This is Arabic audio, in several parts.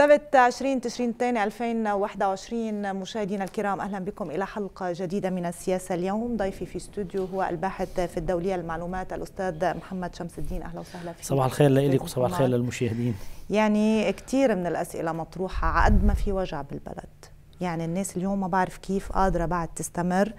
سبت 20 تشرين الثاني 2021 مشاهدينا الكرام اهلا بكم الى حلقه جديده من السياسه اليوم ضيفي في استوديو هو الباحث في الدوليه المعلومات الاستاذ محمد شمس الدين اهلا وسهلا فيك صباح الخير لك وصباح الخير للمشاهدين يعني كثير من الاسئله مطروحه على قد ما في وجع بالبلد يعني الناس اليوم ما بعرف كيف قادره بعد تستمر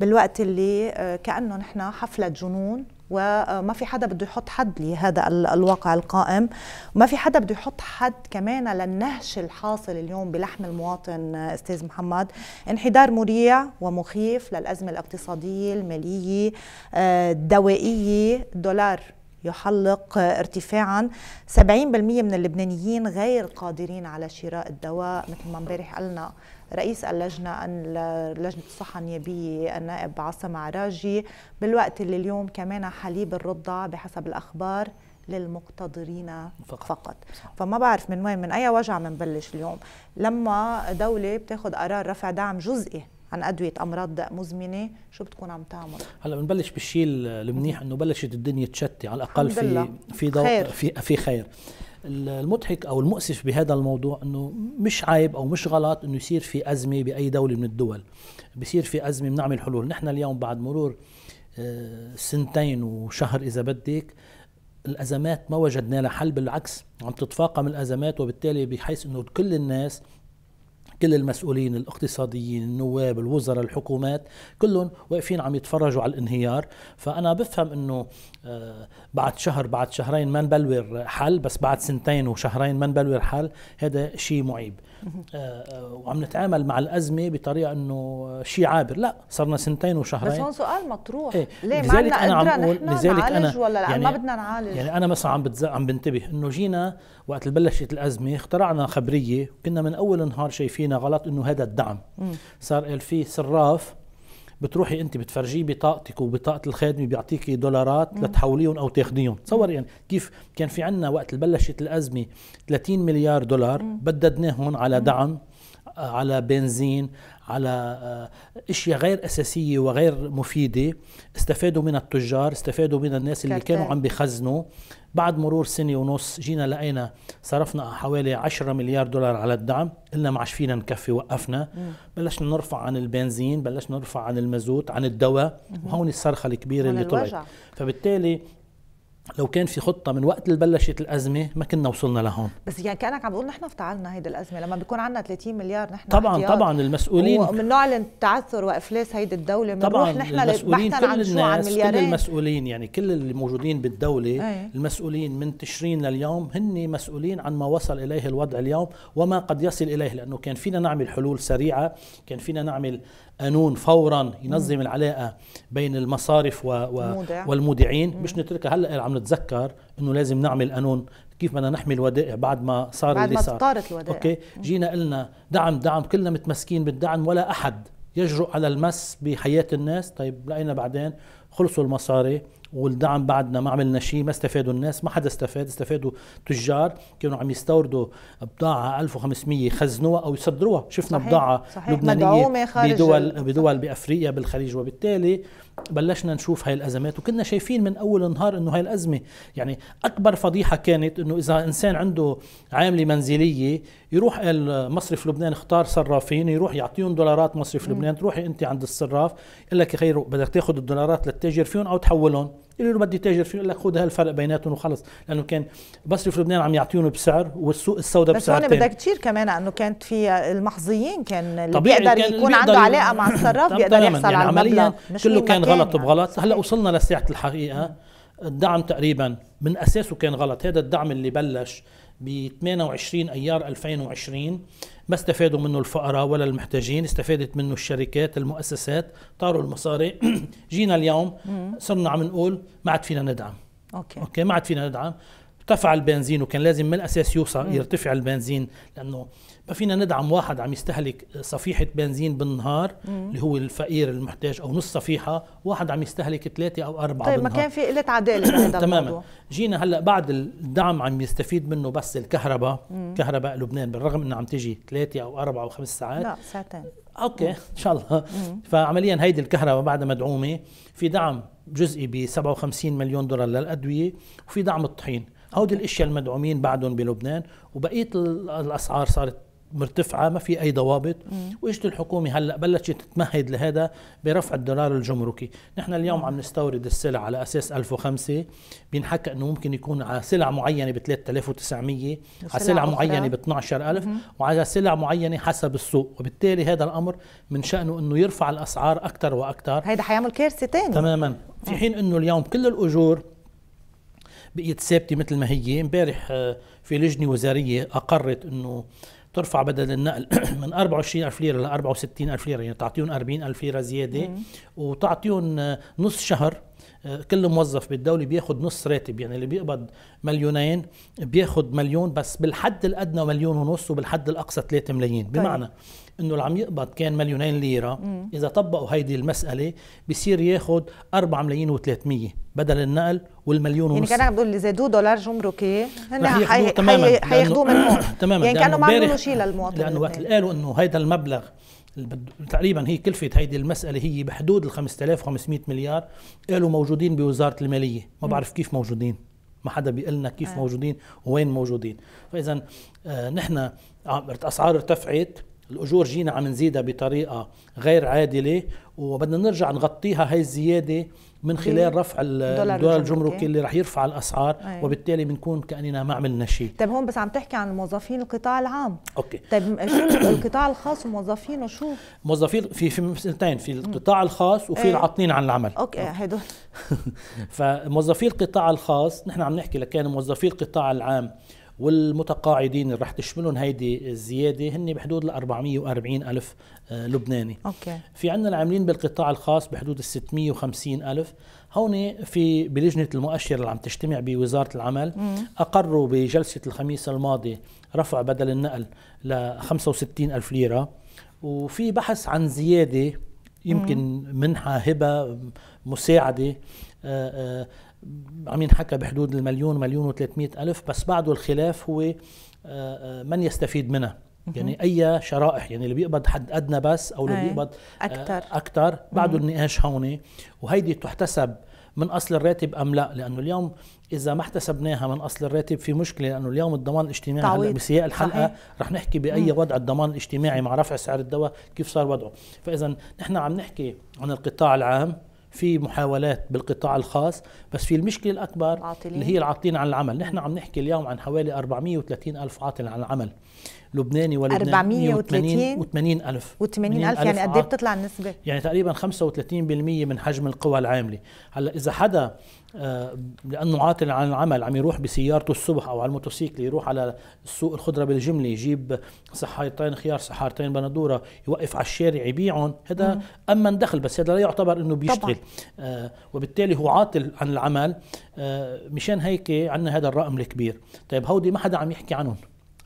بالوقت اللي آه، كانه نحن حفله جنون وما في حدا بده يحط حد لهذا الواقع القائم وما في حدا بده يحط حد كمان للنهش الحاصل اليوم بلحم المواطن آه، استاذ محمد انحدار مريع ومخيف للأزمة الاقتصادية المالية آه، الدوائية دولار يحلق ارتفاعا 70% من اللبنانيين غير قادرين على شراء الدواء مثل ما امبارح قلنا رئيس اللجنة لجنة الصحة النيابية النائب عاصم عراجي بالوقت اللي اليوم كمان حليب الرضع بحسب الأخبار للمقتدرين فقط, فقط. فما بعرف من وين من أي وجع منبلش اليوم لما دولة بتاخذ قرار رفع دعم جزئي عن ادويه امراض مزمنه شو بتكون عم تعمل هلا بنبلش بالشيء المنيح انه بلشت الدنيا تشتي على الاقل في في ضوء خير. في في خير المضحك او المؤسف بهذا الموضوع انه مش عيب او مش غلط انه يصير في ازمه باي دوله من الدول بصير في ازمه بنعمل حلول نحن اليوم بعد مرور آه، سنتين وشهر اذا بدك الازمات ما وجدنا لها حل بالعكس عم تتفاقم الازمات وبالتالي بحيث انه كل الناس كل المسؤولين الاقتصاديين النواب الوزراء الحكومات كلهم واقفين عم يتفرجوا على الانهيار فانا بفهم انه بعد شهر بعد شهرين ما نبلور حل بس بعد سنتين وشهرين ما نبلور حل هذا شيء معيب آه، آه، وعم نتعامل مع الازمه بطريقه انه شيء عابر لا صرنا سنتين وشهرين بس هون سؤال مطروح إيه؟ ليه ما عندنا انا عم أقول لذلك انا ولا لا يعني ما بدنا نعالج يعني انا مثلا عم بتز... عم بنتبه انه جينا وقت بلشت الازمه اخترعنا خبريه كنا من اول نهار شايفينها غلط انه هذا الدعم صار قال في صراف بتروحي انت بتفرجيه بطاقتك وبطاقه الخادمه بيعطيكي دولارات مم. لتحوليهم او تاخديهم تصوري يعني كيف كان في عندنا وقت بلشت الازمه 30 مليار دولار بددناهم على دعم على بنزين على آه، اشياء غير اساسيه وغير مفيده استفادوا من التجار استفادوا من الناس اللي كانوا عم بيخزنوا بعد مرور سنه ونص جينا لقينا صرفنا حوالي 10 مليار دولار على الدعم قلنا ما عاد فينا نكفي وقفنا بلشنا نرفع عن البنزين بلشنا نرفع عن المازوت عن الدواء وهون الصرخه الكبيره اللي طلعت فبالتالي لو كان في خطة من وقت اللي بلشت الأزمة ما كنا وصلنا لهون بس يعني كأنك عم بقول نحن افتعلنا هيدي الأزمة لما بيكون عندنا 30 مليار نحن طبعا احتياط. طبعا المسؤولين ومن نعلن تعثر وإفلاس هيدي الدولة طبعا نحن المسؤولين كل عن الناس عن كل المسؤولين يعني كل اللي موجودين بالدولة أي. المسؤولين من تشرين لليوم هن مسؤولين عن ما وصل إليه الوضع اليوم وما قد يصل إليه لأنه كان فينا نعمل حلول سريعة كان فينا نعمل قانون فورا ينظم العلاقه بين المصارف و و والمودعين مش نتركها هلا عم نتذكر انه لازم نعمل قانون كيف بدنا نحمي الودائع بعد ما صار بعد اللي ما صار طارت الودائع اوكي جينا قلنا دعم دعم كلنا متمسكين بالدعم ولا احد يجرؤ على المس بحياه الناس طيب لقينا بعدين خلصوا المصاري والدعم بعدنا ما عملنا شيء ما استفادوا الناس ما حدا استفاد استفادوا تجار كانوا عم يستوردوا بضاعة 1500 خزنوها أو يصدروها شفنا صحيح. بضاعة صحيح. لبنانية بدول, بدول بأفريقيا بالخليج وبالتالي بلشنا نشوف هاي الازمات وكنا شايفين من اول نهار انه هاي الازمه يعني اكبر فضيحه كانت انه اذا انسان عنده عامله منزليه يروح مصرف لبنان اختار صرافين يروح يعطيهم دولارات مصرف لبنان تروحي انت عند الصراف يقول لك خير بدك تاخذ الدولارات للتاجر فيهم او تحولهم اللي بده بدي تاجر فيه يقول لك خذ هالفرق بيناتهم وخلص لانه كان في لبنان عم يعطيهم بسعر والسوق السوداء بسعر بس هون بدك تشير كمان انه كانت في المحظيين كان اللي بيقدر كان يكون عنده علاقه مع الصراف بيقدر يحصل يعني على عمليا كله كان غلط يعني. بغلط هلا وصلنا لساعه الحقيقه الدعم تقريبا من اساسه كان غلط هذا الدعم اللي بلش ب 28 ايار 2020 ما استفادوا منه الفقراء ولا المحتاجين استفادت منه الشركات المؤسسات طاروا المصاري جينا اليوم صرنا عم نقول ما عاد فينا ندعم اوكي اوكي ما عاد فينا ندعم ارتفع البنزين وكان لازم من الاساس يوصل يرتفع البنزين لانه ما فينا ندعم واحد عم يستهلك صفيحة بنزين بالنهار مم. اللي هو الفقير المحتاج أو نص صفيحة واحد عم يستهلك ثلاثة أو أربعة طيب بالنهار. ما كان في قلة عدالة بهذا تماما جينا هلأ بعد الدعم عم يستفيد منه بس الكهرباء مم. كهرباء لبنان بالرغم أنه عم تجي ثلاثة أو أربعة أو خمس ساعات لا ساعتين اوكي ان شاء الله فعمليا هيدي الكهرباء بعدها مدعومه في دعم جزئي ب 57 مليون دولار للادويه وفي دعم الطحين هودي الاشياء المدعومين بعدهم بلبنان وبقيه الاسعار صارت مرتفعه ما في اي ضوابط واجت الحكومه هلا بلشت تتمهد لهذا برفع الدولار الجمركي نحن اليوم عم نستورد السلع على اساس 1005 بينحكى انه ممكن يكون على سلع معينه ب 3900 على سلع معينه ب 12000 وعلى سلع معينه حسب السوق وبالتالي هذا الامر من شانه انه يرفع الاسعار اكثر واكثر هيدا حيعمل كارثه ثانيه تماما في حين انه اليوم كل الاجور بقيت ثابته مثل ما هي امبارح آه، في لجنه وزاريه اقرت انه ترفع بدل النقل من 24000 ليره ل 64000 ليره يعني تعطيهم 40000 ليره زياده وتعطيهم آه، نص شهر آه، كل موظف بالدوله بياخد نص راتب يعني اللي بيقبض مليونين بياخد مليون بس بالحد الادنى مليون ونص وبالحد الاقصى 3 ملايين طيب. بمعنى طيب. انه اللي عم يقبض كان مليونين ليره مم. اذا طبقوا هيدي المساله بصير ياخذ 4 ملايين و300 بدل النقل والمليون يعني ونص يعني كان عم بقول اللي زادوه دولار جمركي هن حياخذوه من هون تماما يعني كانوا ما عملوا شيء للمواطن لانه وقت قالوا انه هيدا المبلغ تقريبا هي كلفة هيدي المسألة هي بحدود ال 5500 مليار قالوا موجودين بوزارة المالية ما بعرف كيف موجودين ما حدا بيقول لنا كيف آه. موجودين ووين موجودين فإذا آه نحن أسعار ارتفعت الاجور جينا عم نزيدها بطريقه غير عادله وبدنا نرجع نغطيها هاي الزياده من خلال رفع الدولار الجمركي اللي رح يرفع الاسعار أي. أيوة. وبالتالي بنكون كاننا ما عملنا شيء طيب هون بس عم تحكي عن موظفين القطاع العام اوكي طيب شو القطاع الخاص وموظفينه شو موظفين في في مثلتين في القطاع الخاص وفي أي. العاطلين عن العمل اوكي هدول فموظفي القطاع الخاص نحن عم نحكي لكان موظفي القطاع العام والمتقاعدين اللي رح تشملهم هيدي الزياده هن بحدود ال 440 الف آه، لبناني أوكي. في عندنا العاملين بالقطاع الخاص بحدود ال 650 الف هون في بلجنه المؤشر اللي عم تجتمع بوزاره العمل مم. اقروا بجلسه الخميس الماضي رفع بدل النقل ل 65 الف ليره وفي بحث عن زياده يمكن منحه هبه مساعده آآ آه، آآ آه، عم ينحكى بحدود المليون مليون و300 ألف بس بعده الخلاف هو آه، آه، من يستفيد منها يعني اي شرائح يعني اللي بيقبض حد ادنى بس او اللي إيه، بيقبض آه، اكثر اكثر بعده النقاش هون وهيدي تحتسب من اصل الراتب ام لا لانه اليوم اذا ما احتسبناها من اصل الراتب في مشكله لانه اليوم الضمان الاجتماعي بسياق الحلقه رح نحكي باي وضع الضمان الاجتماعي مع رفع سعر الدواء كيف صار وضعه فاذا نحن عم نحكي عن القطاع العام في محاولات بالقطاع الخاص بس في المشكله الاكبر عاطلين. اللي هي العاطلين عن العمل نحن عم نحكي اليوم عن حوالي 430 الف عاطل عن العمل لبناني ولبناني 430 و الف و80 الف يعني قد ايه بتطلع النسبه يعني تقريبا 35% من حجم القوى العامله هلا اذا حدا آه، لانه عاطل عن العمل عم يروح بسيارته الصبح او على الموتوسيكل يروح على سوق الخضره بالجمله يجيب صحارتين خيار صحارتين بندوره يوقف على الشارع يبيعهم هذا اما دخل بس هذا لا يعتبر انه بيشتغل آه وبالتالي هو عاطل عن العمل آه مشان هيك عندنا هذا الرقم الكبير طيب هودي ما حدا عم يحكي عنهم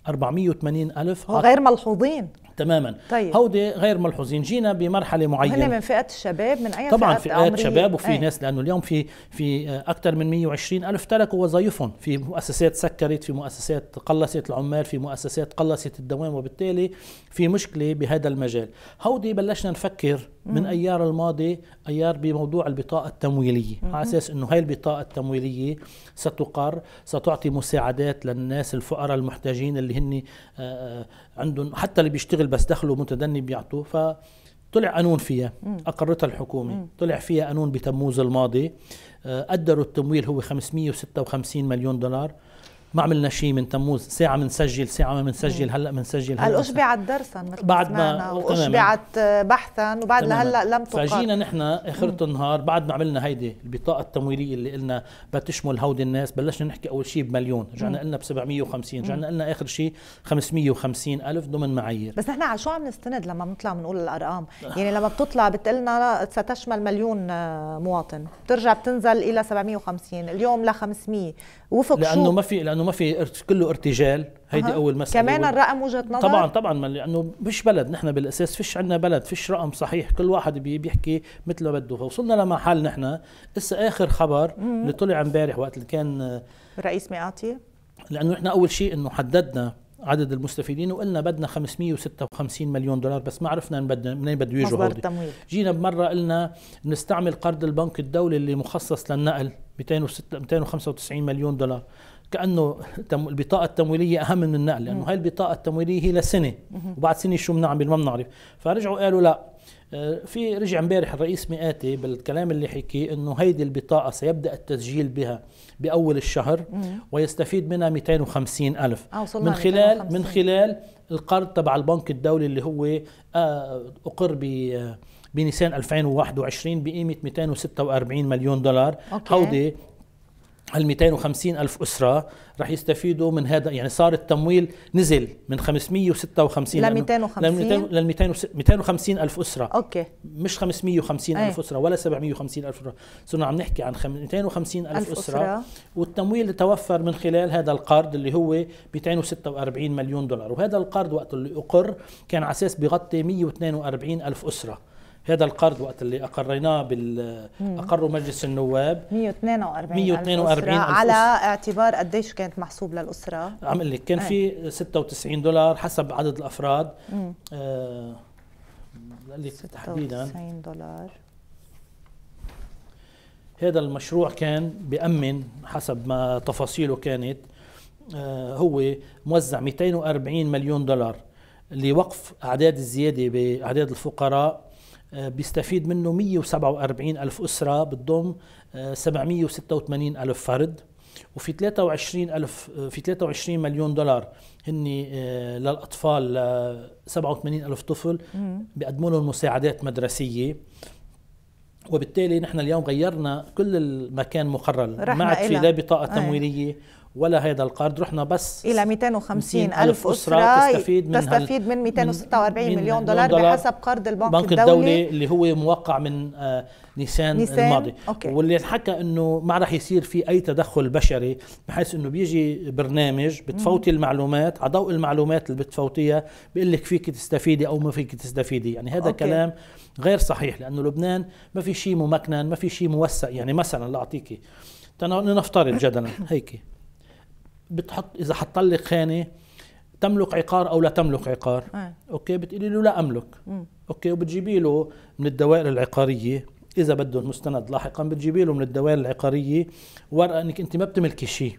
480 ألف غير ملحوظين تماما طيب. هودي غير ملحوظين جينا بمرحله معينه هن من فئه الشباب من اي طبعا فئات, فئات شباب وفي أي. ناس لانه اليوم في في اكثر من 120 الف تركوا وظائفهم في مؤسسات سكرت في مؤسسات قلصت العمال في مؤسسات قلصت الدوام وبالتالي في مشكله بهذا المجال هودي بلشنا نفكر من ايار الماضي ايار بموضوع البطاقه التمويليه مم. على اساس انه هاي البطاقه التمويليه ستقر ستعطي مساعدات للناس الفقراء المحتاجين اللي هن آه، آه، عندهم حتى اللي بيشتغل بس دخله متدني بيعطوه فطلع قانون فيها اقرتها الحكومه طلع فيها قانون بتموز الماضي آه، قدروا التمويل هو 556 مليون دولار ما عملنا شيء من تموز ساعه بنسجل ساعه ما بنسجل هلا بنسجل هلا هل اشبعت درسا مثل بعد ما أشبعت بحثا وبعد لهلا لم تقر فجينا نحن اخرة النهار بعد ما عملنا هيدي البطاقه التمويليه اللي قلنا بتشمل هودي الناس بلشنا نحكي اول شيء بمليون رجعنا قلنا ب 750 رجعنا قلنا اخر شيء 550 الف ضمن معايير بس نحن على شو عم نستند لما بنطلع بنقول الارقام آه. يعني لما بتطلع بتقلنا ستشمل مليون آه، مواطن بترجع بتنزل الى 750 اليوم ل 500 وفق لانه شو؟ ما في لانه لانه ما في كله ارتجال هيدي أه. اول مساله كمان الرقم وجهه نظر طبعا طبعا لانه مش بلد نحن بالاساس فيش عندنا بلد فيش رقم صحيح كل واحد بيحكي مثل ما بده فوصلنا لمحل نحن لسه اخر خبر اللي طلع امبارح وقت اللي كان رئيس مئاتي لانه نحن اول شيء انه حددنا عدد المستفيدين وقلنا بدنا 556 مليون دولار بس ما عرفنا من بدنا منين بده يجوا مصدر التمويل جينا بمره قلنا بنستعمل قرض البنك الدولي اللي مخصص للنقل 206 295 مليون دولار كانه البطاقه التمويليه اهم من النقل لانه هاي البطاقه التمويليه هي لسنه وبعد سنه شو بنعمل ما بنعرف فرجعوا قالوا لا آه، في رجع امبارح الرئيس مئاتي بالكلام اللي حكي انه هيدي البطاقه سيبدا التسجيل بها باول الشهر ويستفيد منها 250 الف آه، من خلال من خلال القرض تبع البنك الدولي اللي هو آه، اقر ب بنيسان 2021 بقيمه 246 مليون دولار هودي هال 250 ألف أسرة رح يستفيدوا من هذا يعني صار التمويل نزل من 556 ل 250 ل 250 ألف أسرة أوكي مش 550 إيه. ألف أسرة ولا 750 ألف أسرة صرنا عم نحكي عن 250 ألف, ألف أسرة, أسرة والتمويل اللي توفر من خلال هذا القرض اللي هو 246 مليون دولار وهذا القرض وقت اللي أقر كان على أساس بغطي 142 ألف أسرة هذا القرض وقت اللي اقريناه بال اقره مجلس النواب 142 142 أسرة على اعتبار قديش كانت محسوب للاسره؟ عم اقول لك كان إيه. في 96 دولار حسب عدد الافراد مم. آه لك تحديدا 96 دولار هذا المشروع كان بأمن حسب ما تفاصيله كانت آه هو موزع 240 مليون دولار لوقف أعداد الزيادة بأعداد الفقراء آه، بيستفيد منه 147 ألف أسرة بتضم 786 آه، ألف فرد وفي 23 ألف آه، في 23 مليون دولار هن للأطفال ل 87 ألف طفل بيقدموا لهم مساعدات مدرسية وبالتالي نحن اليوم غيرنا كل المكان مقرر ما عاد في لا بطاقه تمويليه ولا هذا القرض رحنا بس الى 250 الف اسره, تستفيد من تستفيد من 246 من مليون دولار, دولار بحسب قرض البنك الدولي, الدولي اللي هو موقع من آه، نيسان, نيسان الماضي أوكي. واللي حكى انه ما راح يصير في اي تدخل بشري بحيث انه بيجي برنامج بتفوتي المعلومات على ضوء المعلومات اللي بتفوتيها بيقول لك فيك تستفيدي او ما فيك تستفيدي يعني هذا أوكي. كلام غير صحيح لانه لبنان ما في شيء ممكنن ما في شيء موسع يعني مثلا لاعطيكي لنفترض جدلا هيك بتحط اذا حط لك خانه تملك عقار او لا تملك عقار آه. اوكي بتقولي له لا املك م. اوكي وبتجيبي له من الدوائر العقاريه اذا بده المستند لاحقا بتجيبي له من الدوائر العقاريه ورقه انك انت ما بتملكي شيء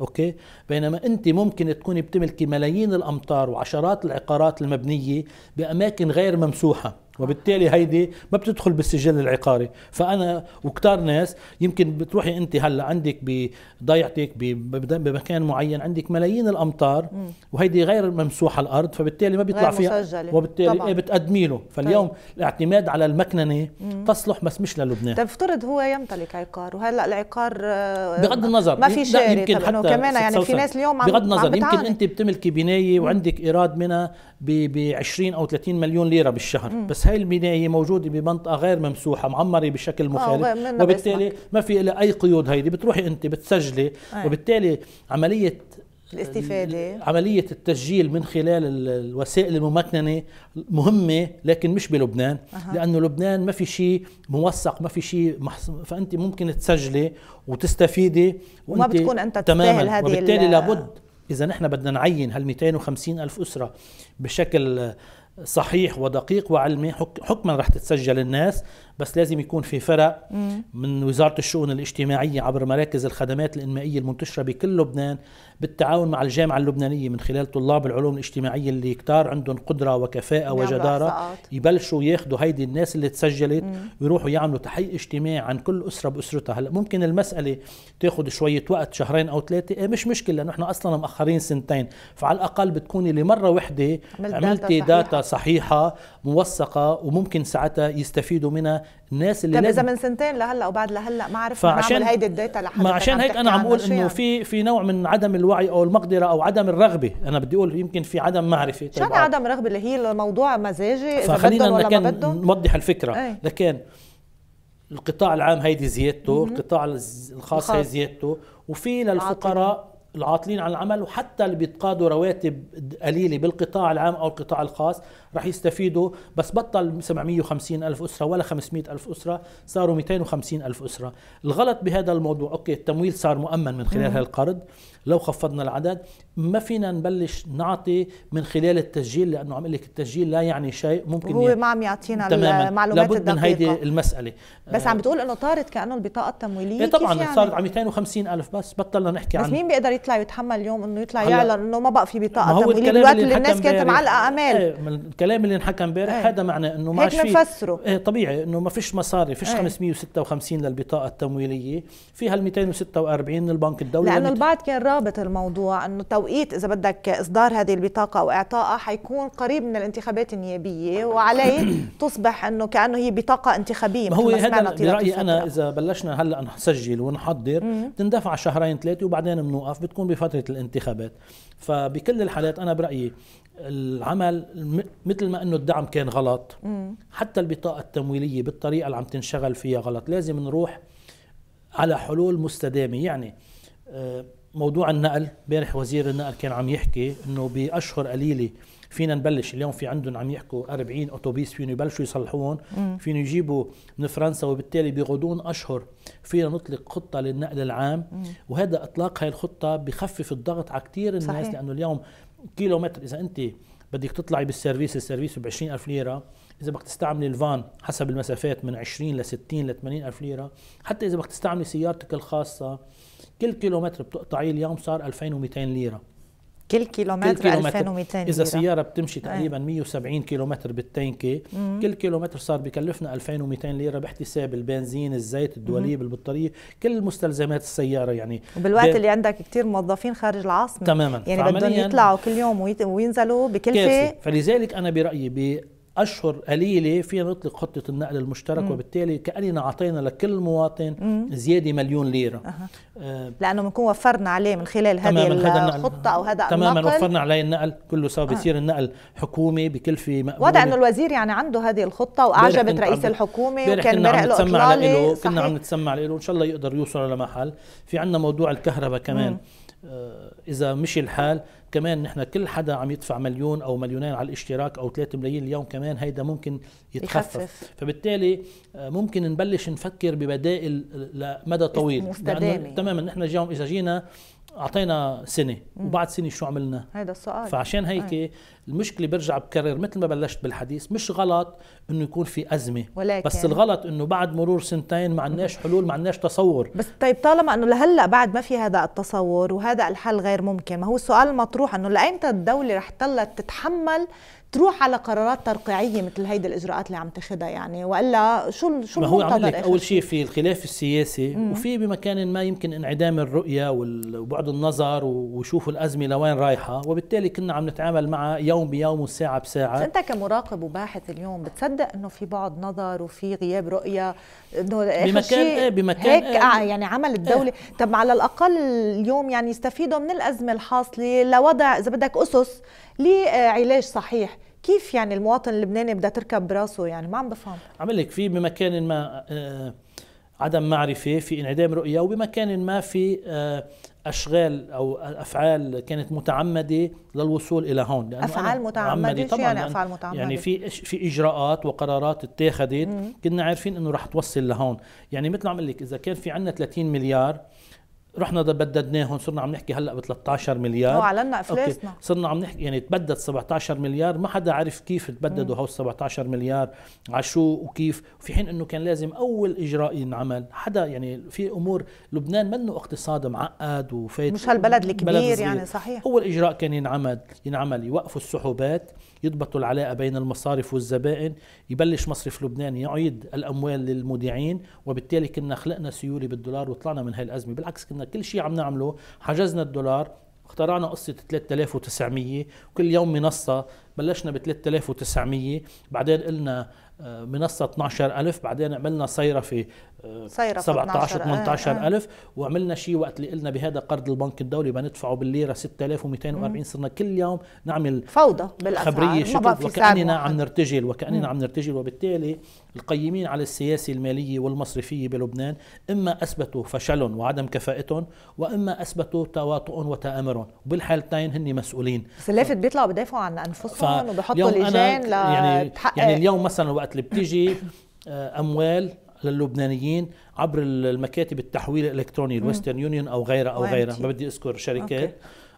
اوكي بينما انت ممكن تكوني بتملكي ملايين الامتار وعشرات العقارات المبنيه باماكن غير ممسوحه وبالتالي هيدي ما بتدخل بالسجل العقاري فانا وكتار ناس يمكن بتروحي انت هلا عندك بضيعتك بمكان معين عندك ملايين الامتار وهيدي غير ممسوحه الارض فبالتالي ما بيطلع فيها وبالتالي طبعا. بتقدمي له طيب. فاليوم طيب. الاعتماد على المكننه تصلح بس مش للبنان طيب افترض هو يمتلك عقار وهلا العقار آه، بغض النظر ما في شيء يمكن طب حتى كمان يعني في ناس اليوم عم بغض النظر يمكن انت بتملكي بنايه وعندك ايراد منها ب 20 او 30 مليون ليره بالشهر مم. بس هاي البنايه موجوده بمنطقه غير ممسوحه معمره بشكل آه، مخالف وبالتالي ما في لها اي قيود هيدي بتروحي انت بتسجلي وبالتالي عمليه الاستفاده عمليه التسجيل من خلال الوسائل الممكنه مهمه لكن مش بلبنان أه. لانه لبنان ما في شيء موثق ما في شيء فانت ممكن تسجلي وتستفيدي وما بتكون انت تماما وبالتالي لابد اذا نحن بدنا نعين هال 250 الف اسره بشكل صحيح ودقيق وعلمي حكما رح تتسجل الناس بس لازم يكون في فرق من وزاره الشؤون الاجتماعيه عبر مراكز الخدمات الانمائيه المنتشره بكل لبنان بالتعاون مع الجامعه اللبنانيه من خلال طلاب العلوم الاجتماعيه اللي كتار عندهم قدره وكفاءه وجداره يبلشوا ياخذوا هيدي الناس اللي تسجلت ويروحوا يعملوا تحقيق اجتماعي عن كل اسره باسرتها هلا ممكن المساله تاخذ شويه وقت شهرين او ثلاثه إيه مش مشكله لانه احنا اصلا مأخرين سنتين فعلى الاقل بتكوني لمره وحده عملتي داتا صحيحه موثقه وممكن ساعتها يستفيدوا منها الناس اللي طيب اذا من سنتين لهلا وبعد لهلا ما عرفنا نعمل هيدي الداتا لحد ما عشان هيك انا عم اقول انه في في نوع من عدم الوعي او المقدره او عدم الرغبه انا بدي اقول يمكن في عدم معرفه طيب شان يعني آه. عدم رغبه اللي هي الموضوع مزاجي اذا بدهم ولا ما بدهم نوضح الفكره ايه؟ لكن القطاع العام هيدي زيادته القطاع الخاص, الخاص. هي زيادته وفي للفقراء العاطلين عن العمل وحتى اللي بيتقاضوا رواتب قليله بالقطاع العام او القطاع الخاص رح يستفيدوا بس بطل 750 الف اسره ولا 500 الف اسره صاروا 250 الف اسره الغلط بهذا الموضوع اوكي التمويل صار مؤمن من خلال هالقرض لو خفضنا العدد ما فينا نبلش نعطي من خلال التسجيل لانه عم لك التسجيل لا يعني شيء ممكن هو ما عم يعطينا تماما المعلومات لابد الدقيقه من هيدي المساله بس عم آه. بتقول انه طارت كانه البطاقه التمويليه إيه طبعا يعني؟ صارت على 250 الف بس بطلنا نحكي عن بس مين بيقدر يطلع يتحمل اليوم انه يطلع يعلن انه ما بقى في بطاقه تمويليه بالوقت اللي, اللي الناس كانت معلقه امال ايه الكلام اللي انحكى امبارح ايه هذا معناه انه ما هيك نفسره ايه طبيعي انه ما فيش مصاري فيش ايه 556 للبطاقه التمويليه في ال 246 من البنك الدولي لانه البعض كان رابط الموضوع انه توقيت اذا بدك اصدار هذه البطاقه او اعطائها حيكون قريب من الانتخابات النيابيه وعليه تصبح انه كانه هي بطاقه انتخابيه ما هو هذا برايي انا اذا بلشنا هلا نسجل ونحضر بتندفع شهرين ثلاثه وبعدين بنوقف بتكون بفتره الانتخابات فبكل الحالات انا برايي العمل مثل ما انه الدعم كان غلط حتى البطاقه التمويليه بالطريقه اللي عم تنشغل فيها غلط لازم نروح على حلول مستدامه يعني آه، موضوع النقل امبارح وزير النقل كان عم يحكي انه باشهر قليله فينا نبلش اليوم في عندهم عم يحكوا 40 اتوبيس فينا يبلشوا يصلحوهم فينا يجيبوا من فرنسا وبالتالي بغضون اشهر فينا نطلق خطه للنقل العام مم. وهذا اطلاق هاي الخطه بخفف الضغط على كثير الناس صحيح. لانه اليوم كيلومتر اذا انت بدك تطلعي بالسيرفيس السيرفيس ب 20000 ليره اذا بدك تستعملي الفان حسب المسافات من 20 ل 60 ل 80000 ليره حتى اذا بدك تستعملي سيارتك الخاصه كل كيلومتر بتقطعيه اليوم صار 2200 ليره كل كيلومتر, كل كيلومتر 2200 ليره اذا سياره بتمشي إيه. تقريبا 170 كيلومتر بالتانكي كل كيلومتر صار بكلفنا 2200 ليره باحتساب البنزين الزيت الدوليه بالبطاريه البطاريه كل مستلزمات السياره يعني وبالوقت اللي عندك كثير موظفين خارج العاصمه تماما يعني بدهم يطلعوا كل يوم وينزلوا بكلفه فلذلك انا برايي اشهر قليله فينا نطلق خطه النقل المشترك مم. وبالتالي كاننا اعطينا لكل مواطن مم. زياده مليون ليره أه. آه. لانه بنكون وفرنا عليه من خلال هذه الخطه او هذا تماما النقل. وفرنا عليه النقل كله صار آه. بيصير آه. النقل حكومي بكلفه مقبوله وضع انه الوزير يعني عنده هذه الخطه واعجبت رئيس الحكومه وكان مرق له اطلاله كنا عم نتسمع له ان شاء الله يقدر يوصل لمحل في عندنا موضوع الكهرباء كمان مم. آه، اذا مشي الحال كمان نحن كل حدا عم يدفع مليون او مليونين على الاشتراك او 3 ملايين اليوم كمان هيدا ممكن يتخفف يخفف. فبالتالي آه، ممكن نبلش نفكر ببدائل لمدى طويل مستدامه تماما نحن اليوم اذا جينا اعطينا سنه وبعد سنه شو عملنا هيدا السؤال فعشان هيك المشكله برجع بكرر مثل ما بلشت بالحديث مش غلط انه يكون في ازمه ولكن. بس الغلط انه بعد مرور سنتين ما عندناش حلول ما عندناش تصور بس طيب طالما انه لهلا بعد ما في هذا التصور وهذا الحل غير ممكن ما هو السؤال المطروح انه لايمتى الدوله رح تضل تتحمل تروح على قرارات ترقيعيه مثل هيدي الاجراءات اللي عم تاخذها يعني والا شو شو ما هو عم لك اول شيء في الخلاف السياسي مم. وفي بمكان ما يمكن انعدام الرؤيه وبعد النظر وشوفوا الازمه لوين رايحه وبالتالي كنا عم نتعامل معها يوم بيوم وساعه بساعه انت كمراقب وباحث اليوم بتصدق انه في بعض نظر وفي غياب رؤيه انه بمكان ايه بمكان هيك ايه يعني عمل إيه. الدوله ايه طب على الاقل اليوم يعني يستفيدوا من الازمه الحاصله لوضع اذا بدك اسس لعلاج صحيح كيف يعني المواطن اللبناني بدها تركب براسه يعني ما عم بفهم عم في بمكان ما آه، عدم معرفه في انعدام رؤيه وبمكان ما في آه، اشغال او افعال كانت متعمده للوصول الى هون لأنه افعال متعمده طبعا يعني افعال متعمده يعني في في اجراءات وقرارات اتخذت كنا عارفين انه رح توصل لهون يعني مثل ما عم لك اذا كان في عندنا 30 مليار رحنا بددناهم صرنا عم نحكي هلا ب 13 مليار وعلنا افلاسنا أوكي. صرنا عم نحكي يعني تبدد 17 مليار ما حدا عرف كيف تبددوا هول 17 مليار على شو وكيف في حين انه كان لازم اول اجراء ينعمل حدا يعني في امور لبنان منه اقتصاد معقد وفايت مش هالبلد الكبير يعني صحيح اول اجراء كان ينعمل ينعمل يوقفوا السحوبات يضبطوا العلاقة بين المصارف والزبائن يبلش مصرف لبنان يعيد الأموال للمودعين وبالتالي كنا خلقنا سيولة بالدولار وطلعنا من هاي الأزمة بالعكس كنا كل شيء عم نعمله حجزنا الدولار اخترعنا قصة 3900 وكل يوم منصة بلشنا ب 3900 بعدين قلنا آه، منصة 12000 بعدين عملنا صيرفة 17 18 آه، آه. ألف وعملنا شيء وقت اللي قلنا بهذا قرض البنك الدولي بندفعه بالليره 6240 صرنا كل يوم نعمل فوضى بالاسعار خبريه شكل وكاننا عم نرتجل وكاننا مم. عم نرتجل وبالتالي القيمين على السياسه الماليه والمصرفيه بلبنان اما اثبتوا فشلهم وعدم كفاءتهم واما اثبتوا تواطؤهم وتامرهم وبالحالتين هن مسؤولين بس اللافت بيطلعوا بدافعوا عن انفسهم وبحطوا لجان يعني يعني اليوم مثلا وقت اللي بتيجي آه، اموال للبنانيين عبر المكاتب التحويل الالكتروني الويسترن يونيون او غيرها او غيرها ما بدي اذكر شركات أوكي.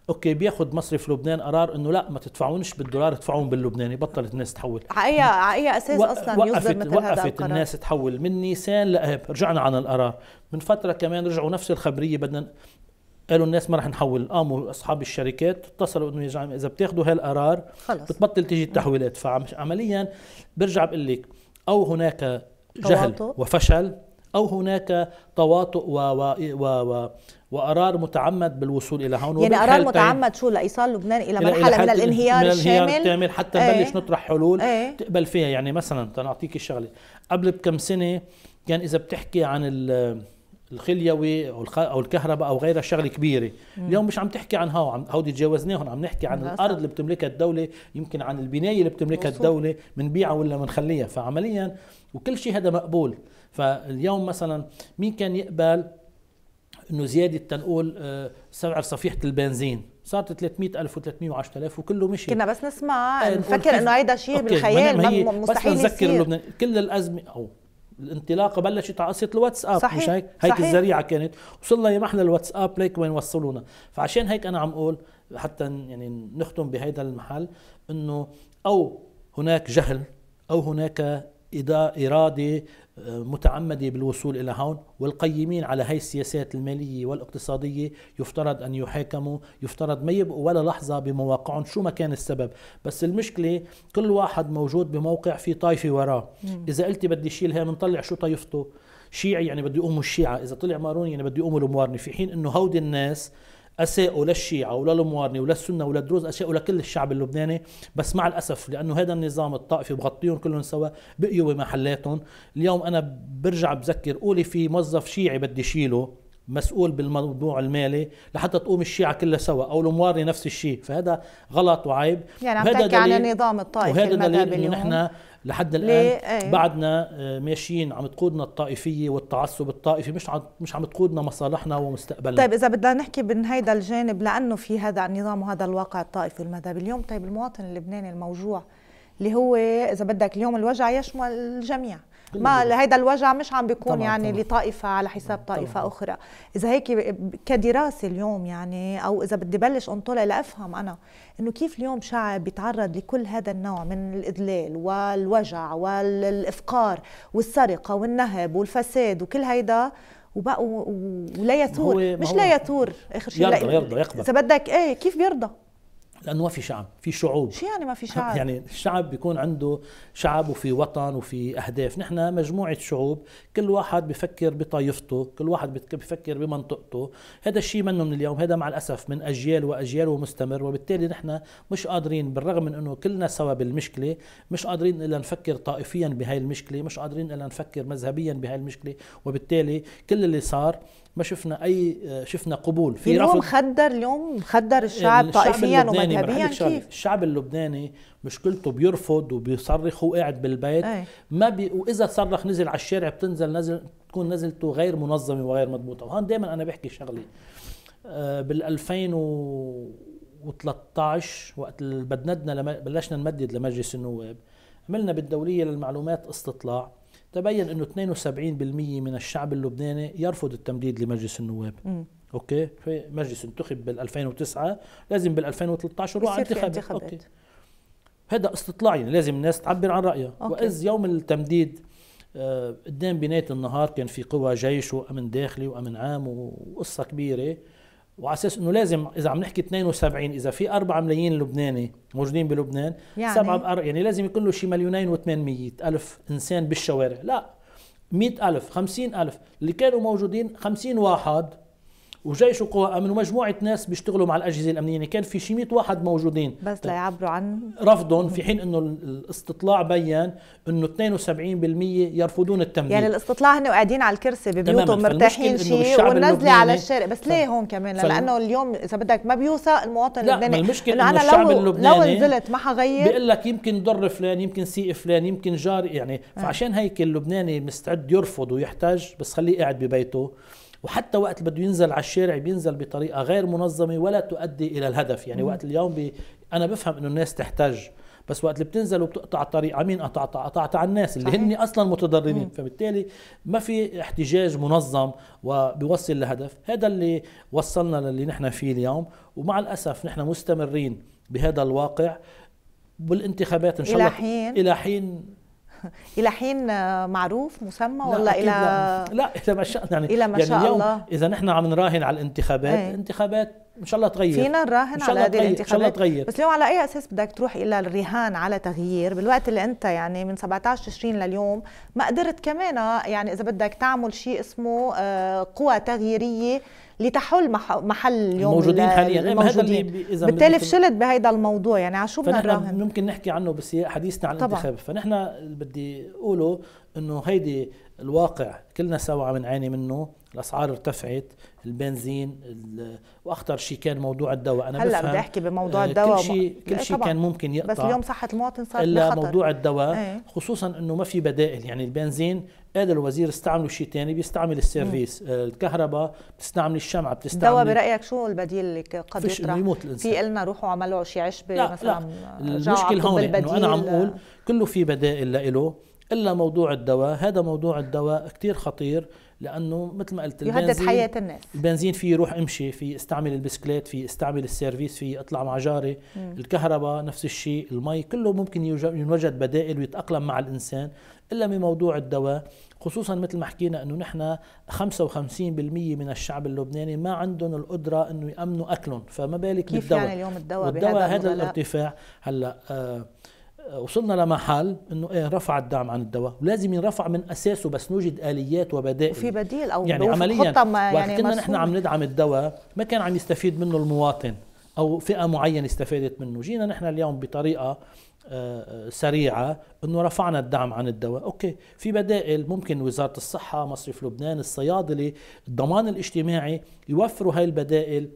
اوكي بياخذ مصرف لبنان قرار انه لا ما تدفعونش بالدولار ادفعون باللبناني بطلت الناس تحول على على اي اساس اصلا وقفت يصدر مثل وقفت هذا القرار وقفت الناس تحول من نيسان لاب رجعنا عن القرار من فتره كمان رجعوا نفس الخبريه بدنا قالوا الناس ما رح نحول قاموا اصحاب الشركات اتصلوا انه يا جماعه اذا بتاخذوا هالقرار خلص بتبطل تيجي التحويلات فعمليا برجع بقول لك او هناك جهل وفشل او هناك تواطؤ و, و, و, و وقرار متعمد بالوصول الى هون يعني قرار طيب. متعمد شو لايصال لبنان الى مرحله من الانهيار من الشامل الكامل حتى إيه. نبلش ايه نطرح حلول ايه تقبل فيها يعني مثلا تنعطيك الشغله قبل بكم سنه كان اذا بتحكي عن الخليوي او او الكهرباء او غيرها شغله كبيره مم. اليوم مش عم تحكي عن هاو عم هودي تجاوزناهم عم نحكي عن الارض اللي بتملكها الدوله يمكن عن البنايه اللي بتملكها الدوله بنبيعها ولا بنخليها فعمليا وكل شيء هذا مقبول فاليوم مثلا مين كان يقبل انه زياده تنقول آه، سعر صفيحه البنزين صارت 300000 و310000 وكله مشي كنا بس نسمع إيه، نفكر انه هيدا شيء بالخيال مستحيل بس نذكر لبنان كل الازمه او الانطلاقه بلشت على قصه الواتساب صحيح مش هيك؟ هيك صحيح. الذريعه كانت وصلنا يا محل الواتساب ليك وين وصلونا فعشان هيك انا عم اقول حتى يعني نختم بهيدا المحل انه او هناك جهل او هناك إرادة آه، متعمدة بالوصول إلى هون والقيمين على هاي السياسات المالية والاقتصادية يفترض أن يحاكموا يفترض ما يبقوا ولا لحظة بمواقعهم شو ما كان السبب بس المشكلة كل واحد موجود بموقع في طايفة وراه إذا قلت بدي شيلها بنطلع شو طايفته شيعي يعني بده يقوموا الشيعة إذا طلع ماروني يعني بده يقوموا الموارني في حين أنه هودي الناس اساءوا للشيعة وللموارني وللسنة وللدروز اساءوا لكل الشعب اللبناني بس مع الاسف لانه هذا النظام الطائفي بغطيهم كلهم سوا بقيوا بمحلاتهم اليوم انا برجع بذكر قولي في موظف شيعي بدي شيله مسؤول بالموضوع المالي لحتى تقوم الشيعة كلها سوا أو المواري نفس الشيء فهذا غلط وعيب يعني عم تحكي عن النظام الطائفي وهذا دليل إنه نحن لحد الان ليه؟ بعدنا آه، ماشيين عم تقودنا الطائفيه والتعصب الطائفي مش عم مش عم تقودنا مصالحنا ومستقبلنا طيب اذا بدنا نحكي من هيدا الجانب لانه في هذا النظام وهذا الواقع الطائفي والمذهبي اليوم طيب المواطن اللبناني الموجوع اللي هو اذا بدك اليوم الوجع يشمل الجميع ما هيدا الوجع مش عم بيكون طبعا يعني طبعا. لطائفه على حساب طائفه طبعا. اخرى اذا هيك كدراسه اليوم يعني او اذا بدي بلش انطلع لافهم انا انه كيف اليوم شعب بيتعرض لكل هذا النوع من الاذلال والوجع والافقار والسرقه والنهب والفساد وكل هيدا وبقوا ولا يثور مش لا يثور اخر شيء يرضى يرضى يقبل اذا بدك ايه كيف بيرضى لانه ما في شعب في شعوب شو يعني ما في شعب يعني الشعب بيكون عنده شعب وفي وطن وفي اهداف نحن مجموعه شعوب كل واحد بفكر بطائفته كل واحد بفكر بمنطقته هذا الشيء منه من اليوم هذا مع الاسف من اجيال واجيال ومستمر وبالتالي نحن مش قادرين بالرغم من انه كلنا سوا بالمشكله مش قادرين الا نفكر طائفيا بهاي المشكله مش قادرين الا نفكر مذهبيا بهاي المشكله وبالتالي كل اللي صار ما شفنا اي آه، شفنا قبول في اليوم مخدر اليوم مخدر آه، الشعب, الشعب طائفيا ومذهبيا كيف الشعب اللبناني مشكلته بيرفض وبيصرخ وقاعد بالبيت أي. ما بي واذا صرخ نزل على الشارع بتنزل نزل تكون نزلته غير منظمه وغير مضبوطه وهون دائما انا بحكي شغله آه، بال 2013 وقت بدندنا بلشنا نمدد لمجلس النواب عملنا بالدوليه للمعلومات استطلاع تبين انه 72% من الشعب اللبناني يرفض التمديد لمجلس النواب م. اوكي في مجلس انتخب بال 2009 لازم بال 2013 يروح على انتخابات اوكي هذا استطلاع يعني لازم الناس تعبر عن رايها واذ يوم التمديد آه، قدام بنايه النهار كان في قوى جيش وامن داخلي وامن عام وقصه كبيره وعلى اساس انه لازم اذا عم نحكي 72 اذا في 4 ملايين لبناني موجودين بلبنان يعني سبعة بأر... يعني لازم يكون له شي مليونين و800 الف انسان بالشوارع لا 100 الف 50 الف اللي كانوا موجودين 50 واحد وجيش وقوى امن ومجموعه ناس بيشتغلوا مع الاجهزه الامنيه كان في شي 100 واحد موجودين بس ليعبروا عن رفضهم في حين انه الاستطلاع بين انه 72% يرفضون التمديد يعني الاستطلاع هن قاعدين على الكرسي ببيوتهم مرتاحين شيء والنزله على يعني الشارع بس ليه هون كمان لانه اليوم اذا بدك ما بيوثق المواطن اللبناني المشكله انه انا الشعب لو لو نزلت ما حغير بيقول لك يمكن ضر فلان يمكن سيء فلان يمكن جار يعني آه. فعشان هيك اللبناني مستعد يرفض ويحتاج بس خليه قاعد ببيته وحتى وقت بده ينزل على الشارع بينزل بطريقه غير منظمه ولا تؤدي الى الهدف يعني وقت اليوم بي انا بفهم انه الناس تحتاج بس وقت اللي بتنزل وبتقطع الطريق مين قطع قطع على الناس اللي هن اصلا متضررين فبالتالي ما في احتجاج منظم وبيوصل لهدف هذا اللي وصلنا للي نحن فيه اليوم ومع الاسف نحن مستمرين بهذا الواقع بالانتخابات ان شاء الله الى حين الى حين الى حين معروف مسمى ولا الى لا. لا الى ما شاء يعني الى ما يعني شاء يعني الله اذا نحن عم نراهن على الانتخابات أي. الانتخابات ان شاء الله تغير فينا نراهن على هذه الانتخابات ان شاء الله تغير بس اليوم على اي اساس بدك تروح الى الرهان على تغيير بالوقت اللي انت يعني من 17 تشرين لليوم ما قدرت كمان آه، يعني اذا بدك تعمل شيء اسمه آه، قوى تغييريه لتحل محل اليوم موجودين حاليا إيه، الموجودين. بالتالي فشلت بهيدا الموضوع يعني على شو بدنا نراهن ممكن نحكي عنه بس حديثنا عن الانتخاب فنحن اللي بدي اقوله انه هيدي الواقع كلنا سوا عم نعاني منه الاسعار ارتفعت البنزين واخطر شيء كان موضوع الدواء انا هلا بدي احكي بموضوع آه، الدواء كل شيء كل إيه شيء كان ممكن يقطع بس اليوم صحه المواطن صارت الا موضوع الدواء ايه. خصوصا انه ما في بدائل يعني البنزين قال الوزير استعملوا شيء ثاني بيستعمل السيرفيس آه، الكهرباء بتستعمل الشمعة بتستعمل الدواء برأيك شو البديل اللي قد يطرح يموت الإنسان. في قلنا روحوا عملوا شيء عشبة لا مثلا لا. المشكلة هون انه انا عم اقول كله في بدائل له الا موضوع الدواء هذا موضوع الدواء كثير خطير لانه مثل ما قلت يهدد حياه الناس البنزين في روح امشي في استعمل البسكليت في استعمل السيرفيس في اطلع مع جاري مم. الكهرباء نفس الشيء المي كله ممكن ينوجد بدائل ويتاقلم مع الانسان الا بموضوع الدواء خصوصا مثل ما حكينا انه نحن 55% من الشعب اللبناني ما عندهم القدره انه يامنوا اكلهم فما بالك كيف بالدواء يعني اليوم الدواء والدواء هذا الارتفاع هلا آه وصلنا لمحل انه ايه رفع الدعم عن الدواء ولازم ينرفع من اساسه بس نوجد اليات وبدائل وفي بديل او يعني عمليا خطة يعني كنا نحن عم ندعم الدواء ما كان عم يستفيد منه المواطن او فئه معينه استفادت منه جينا نحن اليوم بطريقه آه، آه، سريعة أنه رفعنا الدعم عن الدواء أوكي في بدائل ممكن وزارة الصحة مصرف لبنان الصيادلة الضمان الاجتماعي يوفروا هاي البدائل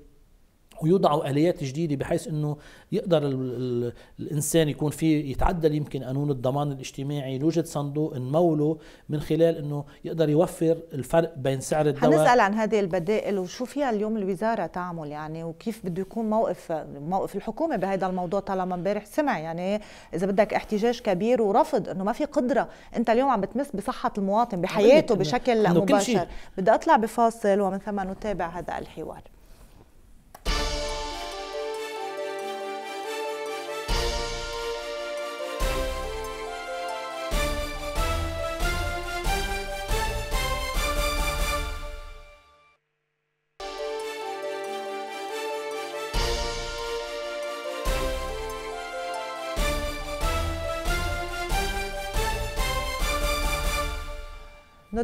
ويوضعوا اليات جديده بحيث انه يقدر الـ الانسان يكون في يتعدل يمكن قانون الضمان الاجتماعي يوجد صندوق نموله من خلال انه يقدر يوفر الفرق بين سعر الدواء حنسال عن هذه البدائل وشو فيها اليوم الوزاره تعمل يعني وكيف بده يكون موقف موقف الحكومه بهذا الموضوع طالما امبارح سمع يعني اذا بدك احتجاج كبير ورفض انه ما في قدره انت اليوم عم بتمس بصحه المواطن بحياته بشكل إنه مباشر بدي اطلع بفاصل ومن ثم نتابع هذا الحوار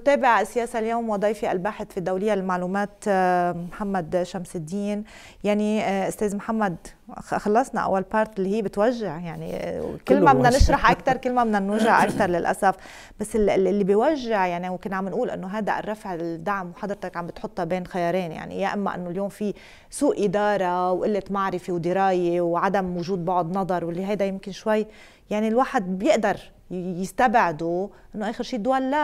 نتابع السياسة اليوم وضيفي الباحث في الدولية للمعلومات آه، محمد شمس الدين يعني آه، أستاذ محمد خلصنا أول بارت اللي هي بتوجع يعني آه، كل ما بدنا نشرح أكثر كل ما بدنا نوجع أكثر للأسف بس اللي بيوجع يعني وكنا عم نقول أنه هذا الرفع الدعم وحضرتك عم بتحطها بين خيارين يعني يا إما أنه اليوم في سوء إدارة وقلة معرفة ودراية وعدم وجود بعض نظر واللي هيدا يمكن شوي يعني الواحد بيقدر يستبعدوا انه اخر شيء الدول لا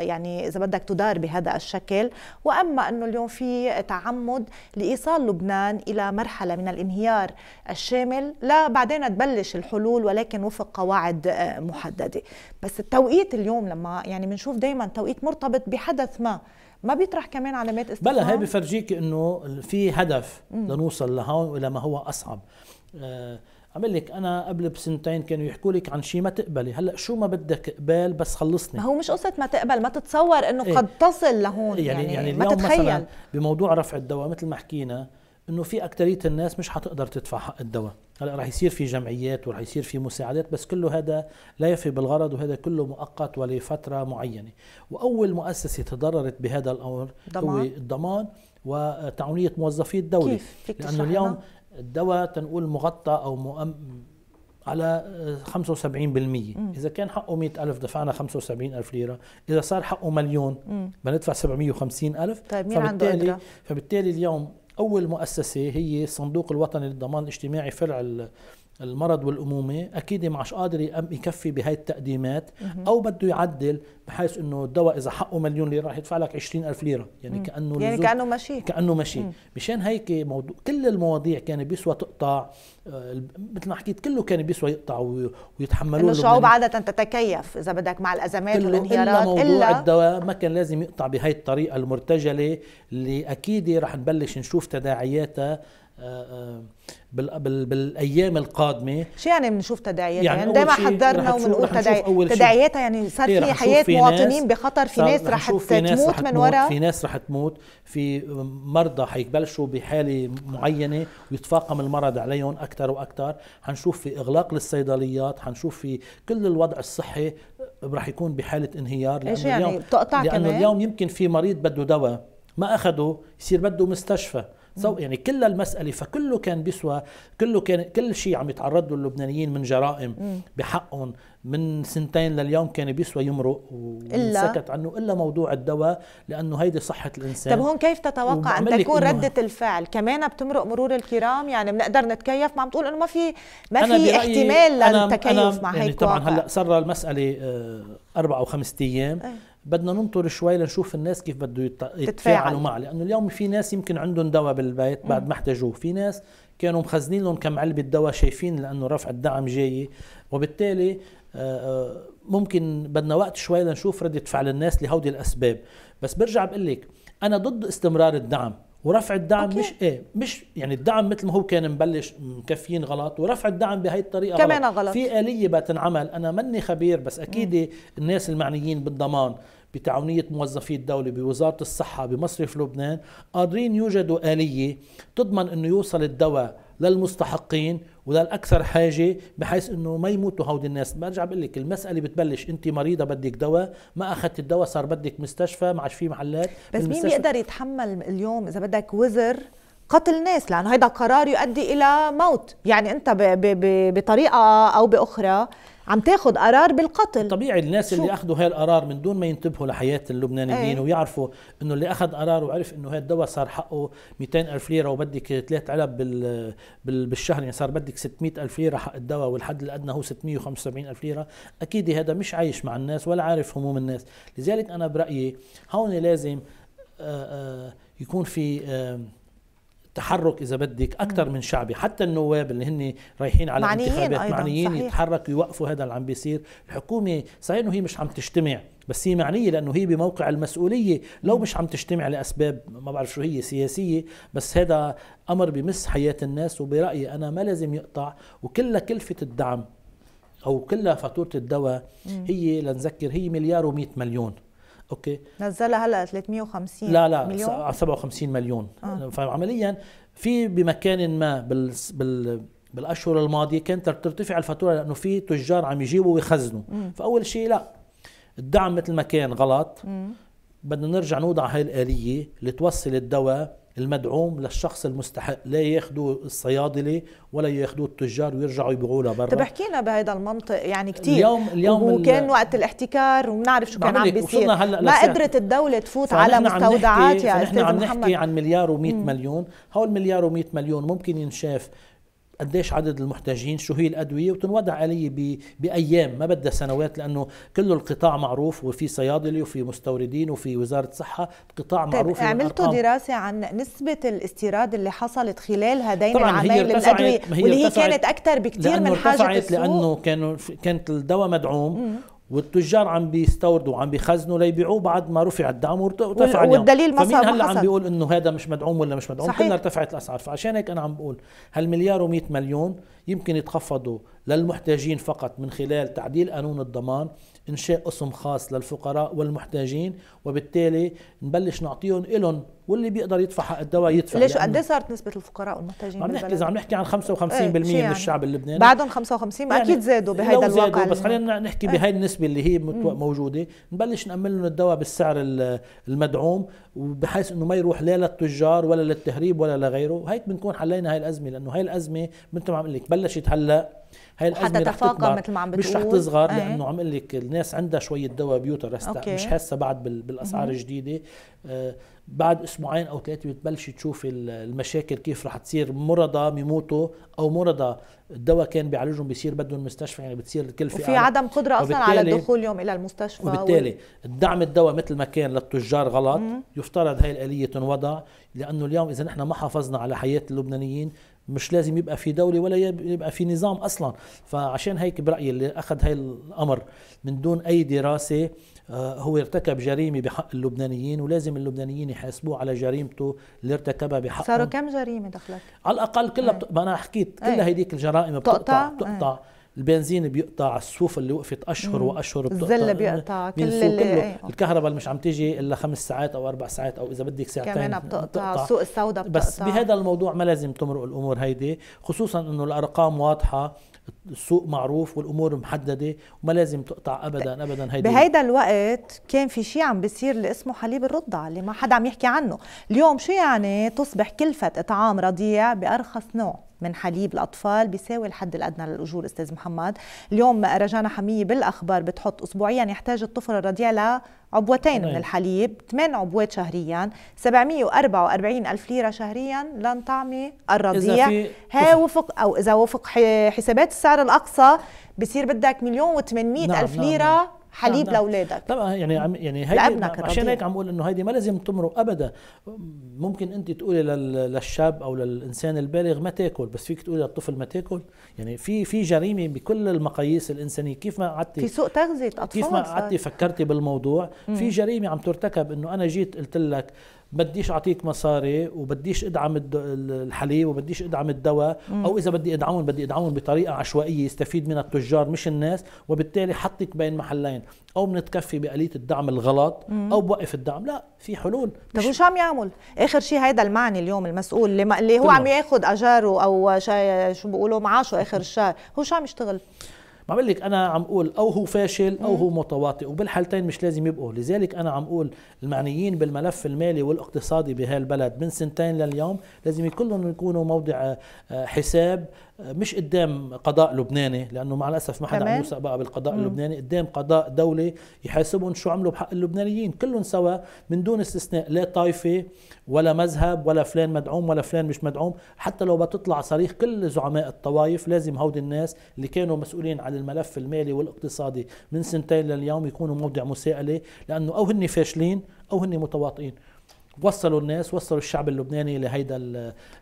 يعني اذا بدك تدار بهذا الشكل واما انه اليوم في تعمد لايصال لبنان الى مرحله من الانهيار الشامل لا بعدين تبلش الحلول ولكن وفق قواعد آه، محدده بس التوقيت اليوم لما يعني بنشوف دائما توقيت مرتبط بحدث ما ما بيطرح كمان علامات استفهام بلا هي بفرجيك انه في هدف لنوصل لهون الى ما هو اصعب آه عم لك انا قبل بسنتين كانوا يحكوا لك عن شيء ما تقبلي هلا شو ما بدك قبال بس خلصني ما هو مش قصه ما تقبل ما تتصور انه إيه؟ قد تصل لهون يعني يعني, يعني ما اليوم تتخيل. مثلا بموضوع رفع الدواء مثل ما حكينا انه في اكثريه الناس مش حتقدر تدفع حق الدواء هلا رح يصير في جمعيات ورح يصير في مساعدات بس كله هذا لا يفي بالغرض وهذا كله مؤقت ولفتره معينه واول مؤسسه تضررت بهذا الامر هو الضمان وتعاونيه موظفي الدوله كيف؟ فيك لانه اليوم الدواء تنقول مغطى او مؤم على 75% اذا كان حقه 100 الف دفعنا 75 الف ليره اذا صار حقه مليون بندفع 750 الف طيب مين فبالتالي عنده فبالتالي اليوم اول مؤسسه هي الصندوق الوطني للضمان الاجتماعي فرع المرض والامومه اكيد معش قادر يكفي بهاي التقديمات او بده يعدل بحيث انه الدواء اذا حقه مليون ليره راح يدفع لك 20000 ليره يعني كانه يعني كانه ماشي كانه ماشي مشان هيك موضوع كل المواضيع كان بيسوى تقطع آه، مثل ما حكيت كله كان بيسوى يقطع ويتحملوه انه الشعوب عاده تتكيف اذا بدك مع الازمات والانهيارات الا موضوع إلا الدواء ما كان لازم يقطع بهاي الطريقه المرتجله اللي اكيد رح نبلش نشوف تداعياتها بالايام القادمه شو يعني بنشوف تداعيات يعني, يعني دائما حذرنا وبنقول تداعيات تداعياتها يعني صار إيه، في حياه في مواطنين بخطر في ناس رح تموت من وراء في ناس رح تموت في مرضى حيبلشوا بحاله معينه ويتفاقم المرض عليهم اكثر واكثر حنشوف في اغلاق للصيدليات حنشوف في كل الوضع الصحي رح يكون بحاله انهيار لانه يعني اليوم بتقطع لانه كمان؟ اليوم يمكن في مريض بده دواء ما اخده يصير بده مستشفى سو يعني كل المسألة فكله كان بيسوى كله كان كل شيء عم يتعرض له اللبنانيين من جرائم بحقهم من سنتين لليوم كان بيسوى يمرق وسكت عنه الا موضوع الدواء لانه هيدي صحه الانسان طب هون كيف تتوقع ان تكون رده الفعل كمان بتمرق مرور الكرام يعني بنقدر نتكيف ما عم تقول انه ما في ما في احتمال للتكيف أنا مع يعني هيك يعني طبعا هلا صار المساله آه، اربع او خمسة ايام إيه. بدنا ننطر شوي لنشوف الناس كيف بده يتفاعلوا معه لانه اليوم في ناس يمكن عندهم دواء بالبيت بعد ما احتاجوه في ناس كانوا مخزنين لهم كم علبه دواء شايفين لانه رفع الدعم جاي وبالتالي آه، آه، ممكن بدنا وقت شوي لنشوف ردة فعل الناس لهودي الاسباب بس برجع بقول لك انا ضد استمرار الدعم ورفع الدعم أوكي. مش ايه مش يعني الدعم مثل ما هو كان مبلش مكفيين غلط ورفع الدعم بهي الطريقه كمان غلط. غلط في اليه بتنعمل انا مني خبير بس اكيد الناس المعنيين بالضمان بتعاونية موظفي الدولة بوزارة الصحة بمصرف لبنان قادرين يوجدوا آلية تضمن أنه يوصل الدواء للمستحقين وللاكثر حاجه بحيث انه ما يموتوا هودي الناس برجع بقول لك المساله بتبلش انت مريضه بدك دواء ما اخذت الدواء صار بدك مستشفى ما عادش في محلات بس مين بيقدر يتحمل اليوم اذا بدك وزر قتل ناس لانه هيدا قرار يؤدي الى موت يعني انت ب ب ب بطريقه او باخرى عم تاخذ قرار بالقتل طبيعي الناس شو. اللي اخذوا هالقرار من دون ما ينتبهوا لحياه اللبنانيين ايه. ويعرفوا انه اللي اخذ قرار وعرف انه هالدواء صار حقه 200 الف ليره وبدك ثلاث علب بال... بالشهر يعني صار بدك 600 الف ليره حق الدواء والحد الادنى هو 675 الف ليره اكيد هذا مش عايش مع الناس ولا عارف هموم الناس لذلك انا برايي هون لازم آه، آه، يكون في آه، تحرك اذا بدك اكثر من شعبي حتى النواب اللي هن رايحين على معنيين انتخابات أيضاً معنيين صحيح. يتحركوا يوقفوا هذا اللي عم بيصير الحكومه صحيح انه هي مش عم تجتمع بس هي معنيه لانه هي بموقع المسؤوليه لو مش عم تجتمع لاسباب ما بعرف شو هي سياسيه بس هذا امر بمس حياه الناس وبرايي انا ما لازم يقطع وكلها كلفه الدعم او كلها فاتوره الدواء هي لنذكر هي مليار و100 مليون اوكي نزلها هلا 350 لا لا مليون 57 مليون آه. فعمليا في بمكان ما بال, بالاشهر الماضيه كانت ترتفع الفاتوره لانه في تجار عم يجيبوا ويخزنوا مم. فاول شيء لا الدعم مثل ما كان غلط بدنا نرجع نوضع هاي الاليه اللي توصل الدواء المدعوم للشخص المستحق لا ياخذوه الصيادله ولا ياخذوه التجار ويرجعوا يبيعوها لبرا طب حكينا بهذا المنطق يعني كثير اليوم اليوم وكان وقت الاحتكار وبنعرف شو كان عم بيصير ما قدرت الدوله تفوت على مستودعات يا استاذ محمد نحن عم نحكي عن مليار و100 مليون هول مليار و100 مليون ممكن ينشاف قديش عدد المحتاجين شو هي الأدوية وتنوضع آلية بأيام ما بدها سنوات لأنه كله القطاع معروف وفي صيادلي وفي مستوردين وفي وزارة صحة قطاع طيب معروف عملتوا دراسة عن نسبة الاستيراد اللي حصلت خلال هذين العامين للأدوية واللي هي كانت أكثر بكثير من حاجة السوق لأنه كانوا كانت الدواء مدعوم مم. والتجار عم بيستوردوا وعم بيخزنوا ليبيعوه بعد ما رفع الدعم وارتفع اليوم والدليل ما فمين هلا عم بيقول انه هذا مش مدعوم ولا مش مدعوم صحيح. ارتفعت الاسعار فعشان هيك انا عم بقول هالمليار و100 مليون يمكن يتخفضوا للمحتاجين فقط من خلال تعديل قانون الضمان انشاء قسم خاص للفقراء والمحتاجين وبالتالي نبلش نعطيهم إلهم واللي بيقدر يدفع حق الدواء يدفع ليش قد ايه صارت نسبه الفقراء والمحتاجين عم نحكي اذا عم نحكي عن 55% ايه من يعني. الشعب اللبناني بعدهم 55 يعني اكيد زادوا بهيدا الواقع زادوا بس خلينا نحكي إيه. بهي النسبه اللي هي موجوده نبلش نامن لهم الدواء بالسعر المدعوم وبحيث انه ما يروح لا للتجار ولا للتهريب ولا لغيره هيك بنكون حلينا هاي الازمه لانه هاي الازمه مثل ما عم لك بلشت هلا هاي الازمه رح تكبر مثل ما عم بتقول مش رح تصغر ايه. لانه عم لك الناس عندها شويه دواء بيوتر مش حاسه بعد بالاسعار الجديده آه، بعد اسبوعين او ثلاثه بتبلشي تشوفي المشاكل كيف رح تصير مرضى بيموتوا او مرضى الدواء كان بيعالجهم بيصير بدهم مستشفى يعني بتصير الكلفه وفي عدم قدره اصلا على الدخول اليوم الى المستشفى وبالتالي وال... الدعم الدواء مثل ما كان للتجار غلط مم. يفترض هاي الاليه تنوضع لانه اليوم اذا نحن ما حافظنا على حياه اللبنانيين مش لازم يبقى في دوله ولا يبقى في نظام اصلا فعشان هيك برايي اللي اخذ هاي الامر من دون اي دراسه آه، هو ارتكب جريمه بحق اللبنانيين ولازم اللبنانيين يحاسبوه على جريمته اللي ارتكبها بحقهم صاروا كم جريمه دخلت؟ على الاقل كلها إيه. بت... ما انا حكيت كل إيه. هيديك الجرائم بتقطع بتقطع, بتقطع. إيه. البنزين بيقطع الصوف اللي وقفت اشهر مم. واشهر بتقطع الزله بيقطع كل اللي كله. ايه. آه. الكهرباء اللي مش عم تيجي الا خمس ساعات او اربع ساعات او اذا بدك ساعتين كمان بتقطع, بتقطع. السوق السوداء بتقطع بس بهذا الموضوع ما لازم تمرق الامور هيدي خصوصا انه الارقام واضحه السوق معروف والامور محدده وما لازم تقطع ابدا ابدا هيدي بهيدا الوقت كان في شيء عم بيصير اللي اسمه حليب الرضع اللي ما حدا عم يحكي عنه اليوم شو يعني تصبح كلفه اطعام رضيع بارخص نوع من حليب الاطفال بيساوي الحد الادنى للاجور استاذ محمد اليوم رجانا حميه بالاخبار بتحط اسبوعيا يحتاج الطفل الرضيع لعبوتين من الحليب 8 عبوات شهريا 744 الف ليره شهريا لنطعمه الرضيع ها وفق او اذا وفق حسابات السعر الاقصى بصير بدك مليون و800 نعم الف نعم ليره نعم. حليب نعم، نعم. لاولادك طبعا يعني عم يعني هي عشان هيك عم اقول انه هيدي ما لازم تمرق ابدا ممكن انت تقولي للشاب او للانسان البالغ ما تاكل بس فيك تقولي للطفل ما تاكل يعني في في جريمه بكل المقاييس الانسانيه كيف ما قعدتي في سوء تغذيه اطفال كيف ما قعدتي فكرتي بالموضوع في جريمه عم ترتكب انه انا جيت قلت لك بديش اعطيك مصاري وبديش ادعم الحليب وبديش ادعم الدواء او اذا بدي ادعمهم بدي ادعمهم بطريقه عشوائيه يستفيد منها التجار مش الناس وبالتالي حطك بين محلين او بنتكفي باليه الدعم الغلط او بوقف الدعم لا في حلول طيب وش عم يعمل اخر شيء هذا المعني اليوم المسؤول اللي هو عم ياخذ اجاره او شو بيقولوا معاشه اخر الشهر هو شو عم يشتغل ما بقول لك انا عم اقول او هو فاشل او هو متواطئ وبالحالتين مش لازم يبقوا لذلك انا عم اقول المعنيين بالملف المالي والاقتصادي بهالبلد من سنتين لليوم لازم كلهم يكونوا موضع آه، حساب مش قدام قضاء لبناني لانه مع الاسف ما حدا عم يوثق بقى بالقضاء مم. اللبناني قدام قضاء دولي يحاسبهم شو عملوا بحق اللبنانيين كلهم سوا من دون استثناء لا طائفه ولا مذهب ولا فلان مدعوم ولا فلان مش مدعوم حتى لو بتطلع صريخ كل زعماء الطوائف لازم هودي الناس اللي كانوا مسؤولين عن الملف المالي والاقتصادي من سنتين لليوم يكونوا موضع مساءله لانه او هن فاشلين او هن متواطئين وصلوا الناس وصلوا الشعب اللبناني لهيدا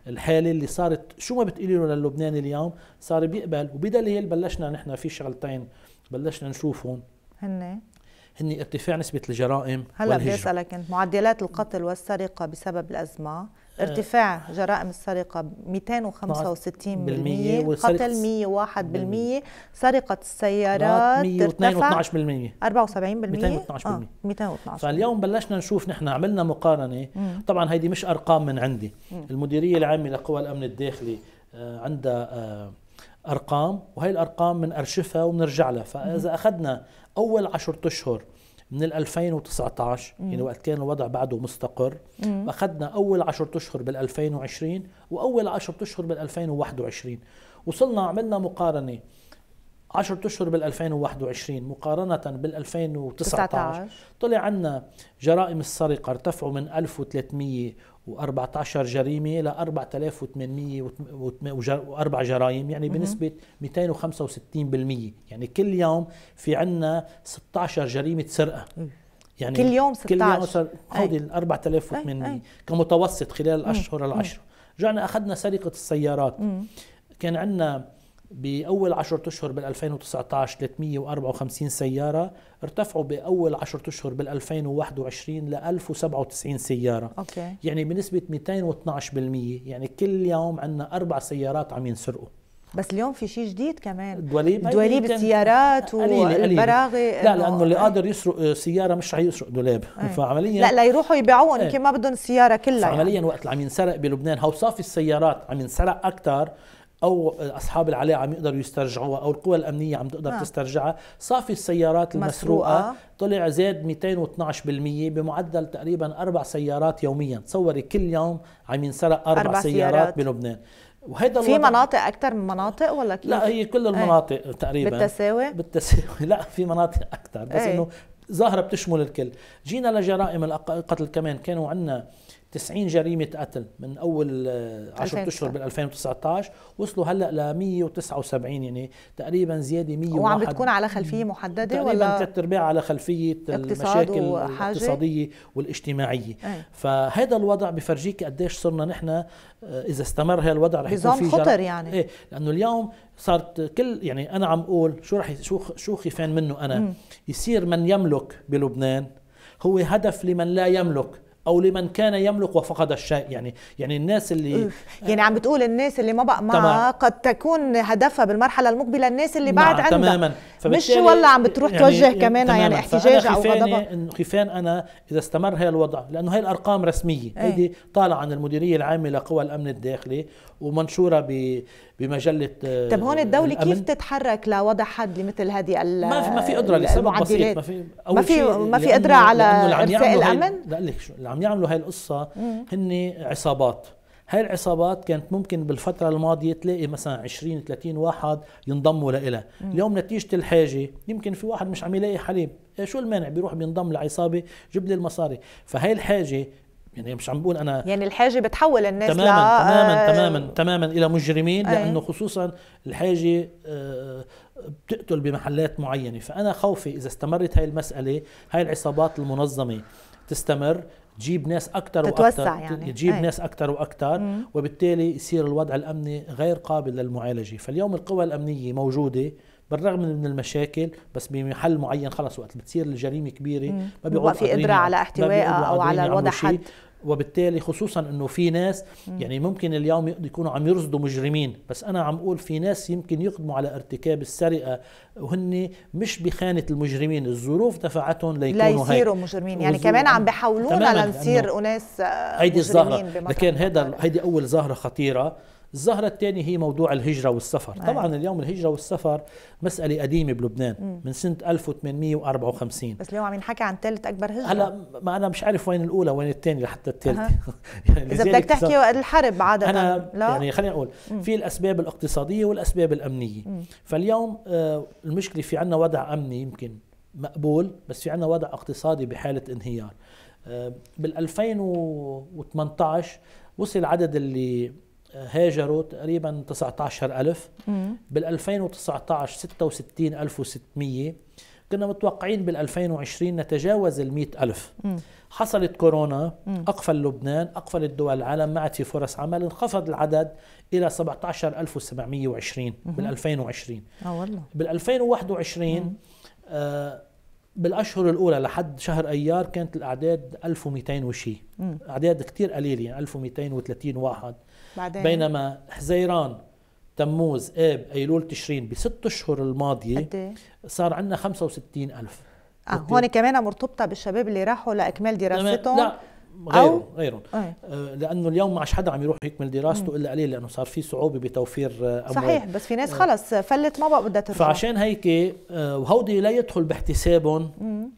الحاله اللي صارت شو ما بتقولي له للبناني اليوم صار بيقبل وبدليل بلشنا نحن في شغلتين بلشنا نشوفهم هن هن ارتفاع نسبه الجرائم هلا بدي اسالك انت معدلات القتل والسرقه بسبب الازمه ارتفاع جرائم السرقة 265% قتل 101% بالمية. سرقة السيارات 112% 74% 212% 212 فاليوم بلشنا نشوف نحن عملنا مقارنة طبعا هيدي مش أرقام من عندي المديرية العامة لقوى الأمن الداخلي آه، عندها آه، أرقام وهي الأرقام بنأرشفها وبنرجع لها فإذا أخذنا أول عشرة أشهر من 2019 يعني وقت كان الوضع بعده مستقر اخذنا اول 10 اشهر بال 2020 واول 10 اشهر بال 2021 وصلنا عملنا مقارنه 10 اشهر بال 2021 مقارنه بال 2019 طلع عنا جرائم السرقه ارتفعوا من 1314 جريمه ل 4804 جرائم يعني بنسبه 265% يعني كل يوم في عنا 16 جريمه سرقه يعني كل يوم 16 كل يوم هودي ال 4800 كمتوسط خلال الاشهر العشره رجعنا اخذنا سرقه السيارات مم. كان عندنا بأول 10 أشهر بال 2019 354 سيارة ارتفعوا بأول 10 أشهر بال 2021 ل 1097 سيارة أوكي. يعني بنسبة 212% يعني كل يوم عندنا أربع سيارات عم ينسرقوا بس اليوم في شيء جديد كمان دواليب دواليب السيارات والبراغي لا لانه اللي قادر يسرق سياره مش رح يسرق دولاب أي. فعمليا لا لا يروحوا يبيعوهم يمكن إيه. ما بدهم السياره كلها يعني. فعمليا يعني. وقت اللي عم ينسرق بلبنان هو صافي السيارات عم ينسرق اكثر او اصحاب العلاء عم يقدروا يسترجعوها او القوى الامنيه عم تقدر آه. تسترجعها صافي السيارات المسروقه طلع زاد 212% بمعدل تقريبا اربع سيارات يوميا تصوري كل يوم عم ينسرق اربع, أربع سيارات, سيارات بلبنان وهيدا في مناطق اكثر من مناطق ولا كيف؟ لا هي كل إيه. المناطق ايه؟ تقريبا بالتساوي؟ بالتساوي لا في مناطق اكثر بس ايه؟ انه ظاهره بتشمل الكل جينا لجرائم القتل كمان كانوا عندنا 90 جريمه قتل من اول 10 آه، اشهر بال 2019 وصلوا هلا ل 179 يعني تقريبا زياده 100 وعم بتكون على خلفيه محدده تقريبا ولا ثلاث ارباع على خلفيه المشاكل الاقتصاديه والاجتماعيه أي. فهذا الوضع بفرجيك قديش صرنا نحن آه، اذا استمر هذا الوضع رح يكون في خطر يعني ايه لانه اليوم صارت كل يعني انا عم اقول شو رح شو شو خيفان منه انا م. يصير من يملك بلبنان هو هدف لمن لا يملك او لمن كان يملك وفقد الشيء يعني يعني الناس اللي يعني عم بتقول الناس اللي ما بقى معها قد تكون هدفها بالمرحله المقبله الناس اللي بعد نعم، عندها تماما مش ولا عم بتروح يعني توجه يعني كمان يعني احتجاج او غضب انه خفان انا اذا استمر هي الوضع لانه هي الارقام رسميه ايه؟ هيدي طالعه عن المديريه العامه لقوى الامن الداخلي ومنشوره ب بمجله آه، طب هون الدوله كيف تتحرك لوضع حد لمثل هذه ما في ما في قدره لسبب بسيط ما في ما في ما في قدره على ارساء الامن؟ لا لك شو اللي عم يعملوا هاي القصه هن عصابات هاي العصابات كانت ممكن بالفترة الماضية تلاقي مثلا 20 30 واحد ينضموا لها اليوم نتيجة الحاجة يمكن في واحد مش عم يلاقي حليب إيه شو المانع بيروح بينضم لعصابة جيب لي المصاري فهي الحاجة يعني مش عم بقول انا يعني الحاجه بتحول الناس تماما لا تماما آه تماما تماما الى مجرمين آه لانه خصوصا الحاجه آه بتقتل بمحلات معينه فانا خوفي اذا استمرت هاي المساله هاي العصابات المنظمه تستمر تجيب ناس اكثر واكثر يعني. تجيب ناس اكثر واكثر وبالتالي يصير الوضع الامني غير قابل للمعالجه فاليوم القوى الامنيه موجوده بالرغم من المشاكل بس بمحل معين خلص وقت بتصير الجريمه كبيره ما بيقعدوا في قدره على احتوائها او على الوضع حد وبالتالي خصوصا انه في ناس يعني ممكن اليوم يكونوا عم يرصدوا مجرمين بس انا عم اقول في ناس يمكن يقدموا على ارتكاب السرقه وهن مش بخانه المجرمين الظروف دفعتهم ليكونوا هيك ليصيروا مجرمين يعني كمان عم بحاولونا لنصير اناس آه، هيدي الظاهره لكن هذا هيدي اول ظاهره خطيره الظاهرة الثانية هي موضوع الهجرة والسفر نعم. طبعا اليوم الهجرة والسفر مسألة قديمة بلبنان من سنة 1854 بس اليوم عم ينحكي عن ثالث أكبر هجرة هلا ما أنا مش عارف وين الأولى وين الثانية لحتى الثالثة أه. يعني إذا بدك تحكي وقت الحرب عادة أنا لا. يعني خلينا نقول في الأسباب الاقتصادية والأسباب الأمنية فاليوم آه، المشكلة في عنا وضع أمني يمكن مقبول بس في عنا وضع اقتصادي بحالة انهيار آه، بال 2018 وصل عدد اللي هاجروا تقريبا 19000 بال 2019 66600 كنا متوقعين بال 2020 نتجاوز ال 100000 حصلت كورونا اقفل لبنان اقفلت دول العالم ما عاد في فرص عمل انخفض العدد الى 17720 بال 2020 اه والله بال 2021 آه، بالاشهر الاولى لحد شهر ايار كانت الاعداد 1200 وشي اعداد كثير قليله يعني 1230 واحد بعدين. بينما حزيران تموز اب ايلول تشرين بست اشهر الماضيه إيه؟ صار عندنا 65 الف آه إيه؟ هون كمان مرتبطه بالشباب اللي راحوا لاكمال دراستهم لا غيرهم غيرهم آه، لانه اليوم ما عادش حدا عم يروح يكمل دراسته مم. الا قليل لانه صار في صعوبه بتوفير آه، اموال صحيح بس في ناس آه. خلص فلت ما بقى بدها ترجع فعشان هيك وهودي لا يدخل باحتسابهم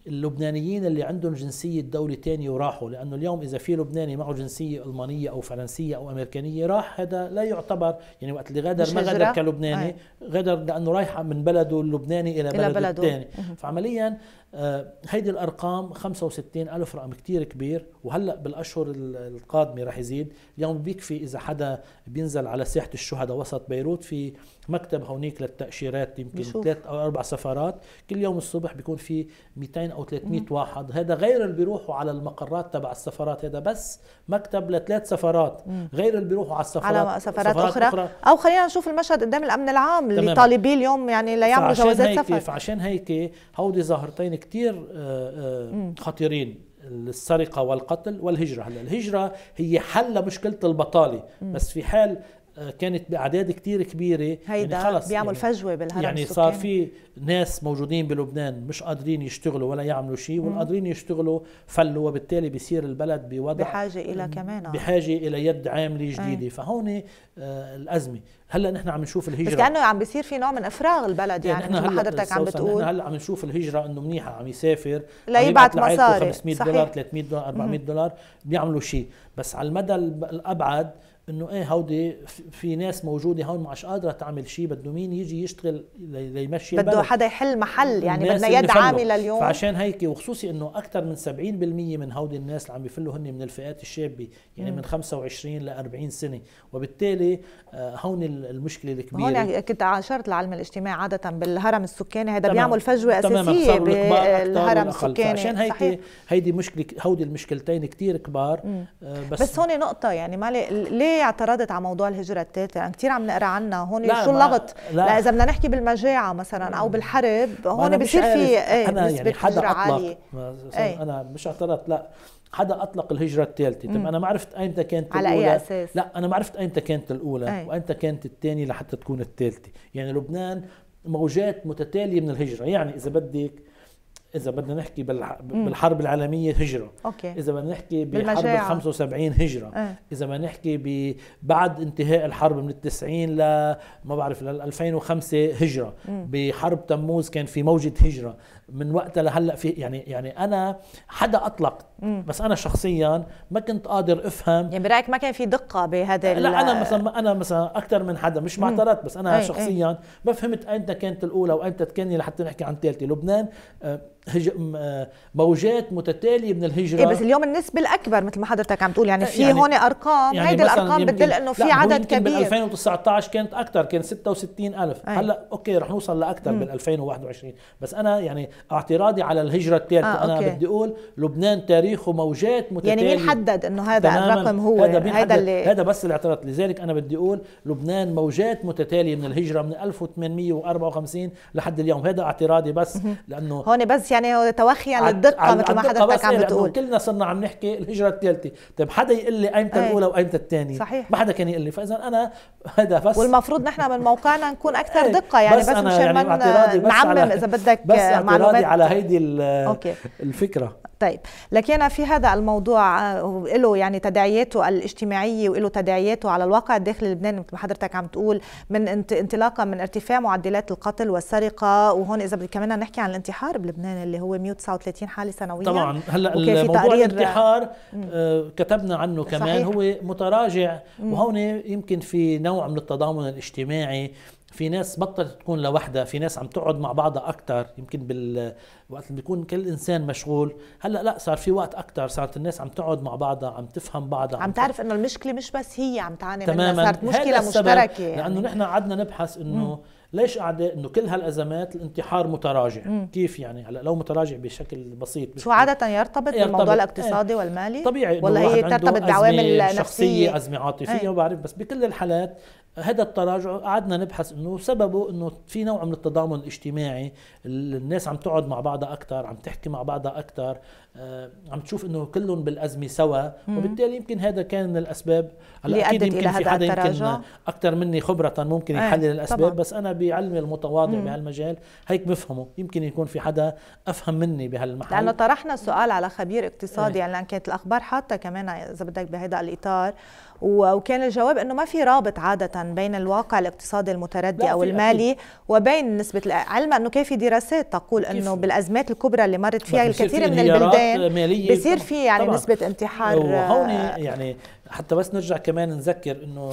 اللبنانيين اللي عندهم جنسيه دوله ثانيه وراحوا لانه اليوم اذا في لبناني معه جنسيه المانيه او فرنسيه او امريكانيه راح هذا لا يعتبر يعني وقت اللي غادر ما غادر كلبناني غادر لانه رايح من بلده اللبناني الى بلده, بلده. الثاني فعمليا هيدي الارقام 65 الف رقم كثير كبير وهلا هلا بالاشهر القادمه رح يزيد اليوم بيكفي اذا حدا بينزل على ساحه الشهداء وسط بيروت في مكتب هونيك للتاشيرات يمكن ثلاث او اربع سفارات كل يوم الصبح بيكون في 200 او 300 واحد هذا غير اللي بيروحوا على المقرات تبع السفارات هذا بس مكتب لثلاث سفارات غير اللي بيروحوا على السفارات على سفارات, سفارات أخرى. اخرى او خلينا نشوف المشهد قدام الامن العام اللي طالبيه اليوم يعني ليعملوا جوازات سفر فعشان هيك هودي ظاهرتين كثير آه، آه، خطيرين السرقه والقتل والهجره هلا الهجره هي حل مشكله البطاله بس في حال آه، كانت باعداد كثير كبيره يعني هيدا يعني خلص بيعمل يعني فجوه بالهرم يعني السكاني. صار في ناس موجودين بلبنان مش قادرين يشتغلوا ولا يعملوا شيء والقادرين يشتغلوا فلوا وبالتالي بيصير البلد بوضع بحاجه الى كمان آه. بحاجه الى يد عامله إيه. جديده فهون آه الازمه هلا نحن عم نشوف الهجره بس كانه عم بيصير في نوع من افراغ البلد إيه، يعني, يعني مثل ما حضرتك عم بتقول هلا عم نشوف الهجره انه منيحه عم يسافر ليبعت مصاري 500 صحيح. دولار 300 دولار 400 مم. دولار بيعملوا شيء بس على المدى الابعد انه ايه هودي في ناس موجوده هون مش قادره تعمل شيء بده مين يجي يشتغل ليمشي بده حدا يحل محل يعني بدنا يد عامله اليوم فعشان هيك وخصوصي انه اكثر من 70% من هودي الناس اللي عم بيفلوا هن من الفئات الشابه يعني م. من 25 ل 40 سنه وبالتالي آه، هون المشكله الكبيره هون يعني كنت اشرت لعلم الاجتماع عاده بالهرم السكاني هذا بيعمل فجوه اساسيه بالهرم السكاني عشان هيك هيدي مشكله هودي المشكلتين كثير كبار آه، بس بس هون نقطه يعني مالي ليه اعترضت على موضوع الهجره الثالثه يعني كثير عم نقرا عنها هون شو اللغط لا, لا اذا بدنا نحكي بالمجاعه مثلا او بالحرب هون بصير في ايه انا يعني حدا اطلق ايه؟ انا مش اعترضت لا حدا اطلق الهجره الثالثه طب انا ما عرفت ايمتى كانت على الاولى على اي اساس لا انا ما عرفت ايمتى كانت الاولى أي. وايمتى كانت الثانيه لحتى تكون الثالثه يعني لبنان موجات متتاليه من الهجره يعني اذا بدك اذا بدنا نحكي بالحرب العالميه هجره أوكي. اذا بدنا نحكي بحرب 75 هجره اه. اذا بدنا نحكي بعد انتهاء الحرب من التسعين ل ما بعرف لل 2005 هجره م. بحرب تموز كان في موجه هجره من وقتها لهلا في يعني يعني انا حدا اطلق بس انا شخصيا ما كنت قادر افهم يعني برايك ما كان في دقه بهذا لا انا مثلا انا مثلا اكثر من حدا مش معترض بس انا أي شخصيا أي. ما فهمت ايمتى كانت الاولى وايمتى الثانيه لحتى نحكي عن الثالثه لبنان آه، هج... آه، موجات متتاليه من الهجره إيه بس اليوم النسبه الاكبر مثل ما حضرتك عم تقول يعني آه، في يعني هون ارقام يعني هيدي الارقام بتدل انه في عدد كبير بال 2019 كانت اكثر كان 66000 هلا اوكي رح نوصل لاكثر بال 2021 بس انا يعني اعتراضي على الهجرة الثالثة آه، أنا أوكي. بدي أقول لبنان تاريخه موجات متتالية يعني مين حدد أنه هذا الرقم هو هذا, مين هذا, اللي... هذا بس الاعتراض لذلك أنا بدي أقول لبنان موجات متتالية من الهجرة من 1854 لحد اليوم هذا اعتراضي بس لأنه هون بس يعني توخي للدقه الدقة مثل ما حضرتك عم بتقول كلنا صرنا عم نحكي الهجرة الثالثة طيب حدا يقول لي أيمتى إيه. الأولى وأيمتى الثانية صحيح ما حدا كان يقول لي فإذا أنا هذا بس والمفروض نحن من موقعنا نكون أكثر إيه. دقة يعني بس, بس مشان يعني ما نعمم إذا بدك معلومات اعتراضي على هيدي الفكره طيب لكن في هذا الموضوع آه، له يعني تداعياته الاجتماعيه وله تداعياته على الواقع الداخلي اللبناني مثل ما حضرتك عم تقول من انطلاقا من ارتفاع معدلات القتل والسرقه وهون اذا بدنا كمان نحكي عن الانتحار بلبنان اللي هو 139 حاله سنويا طبعا هلا موضوع الانتحار آه، كتبنا عنه كمان صحيح. هو متراجع وهون يمكن في نوع من التضامن الاجتماعي في ناس بطلت تكون لوحدها في ناس عم تقعد مع بعضها أكتر يمكن بالوقت اللي بيكون كل انسان مشغول هلا لا صار في وقت أكتر صارت الناس عم تقعد مع بعضها عم تفهم بعضها عم, عم تعرف انه المشكله مش بس هي عم تعاني منها صارت مشكله مشتركه يعني. لانه نحن قعدنا نبحث انه ليش قاعده انه كل هالازمات الانتحار متراجع مم. كيف يعني هلا لو متراجع بشكل بسيط شو عاده يرتبط بالموضوع إيه. الاقتصادي ايه. والمالي طبيعي ولا هي ترتبط بعوامل نفسيه شخصيه ازمه عاطفيه ايه. ما بعرف بس بكل الحالات هذا التراجع قعدنا نبحث انه سببه انه في نوع من التضامن الاجتماعي الناس عم تقعد مع بعضها اكثر عم تحكي مع بعضها اكثر آه، عم تشوف انه كلهم بالازمه سوا وبالتالي يمكن هذا كان من الاسباب اللي اكيد يمكن في حدا يمكن اكثر مني خبره ممكن إيه، يحلل آه. الاسباب طبعا. بس انا بعلمي المتواضع بهالمجال هيك بفهمه يمكن يكون في حدا افهم مني بهالمحل لانه طرحنا سؤال على خبير اقتصادي آه. يعني كانت الاخبار حاطه كمان اذا بدك بهذا الاطار وكان الجواب انه ما في رابط عاده بين الواقع الاقتصادي المتردي او المالي أكيد. وبين نسبه علما انه كان في دراسات تقول انه بالازمات الكبرى اللي مرت فيها الكثير من البلدان بصير في يعني طبعًا. نسبه انتحار وهون آه، يعني حتى بس نرجع كمان نذكر انه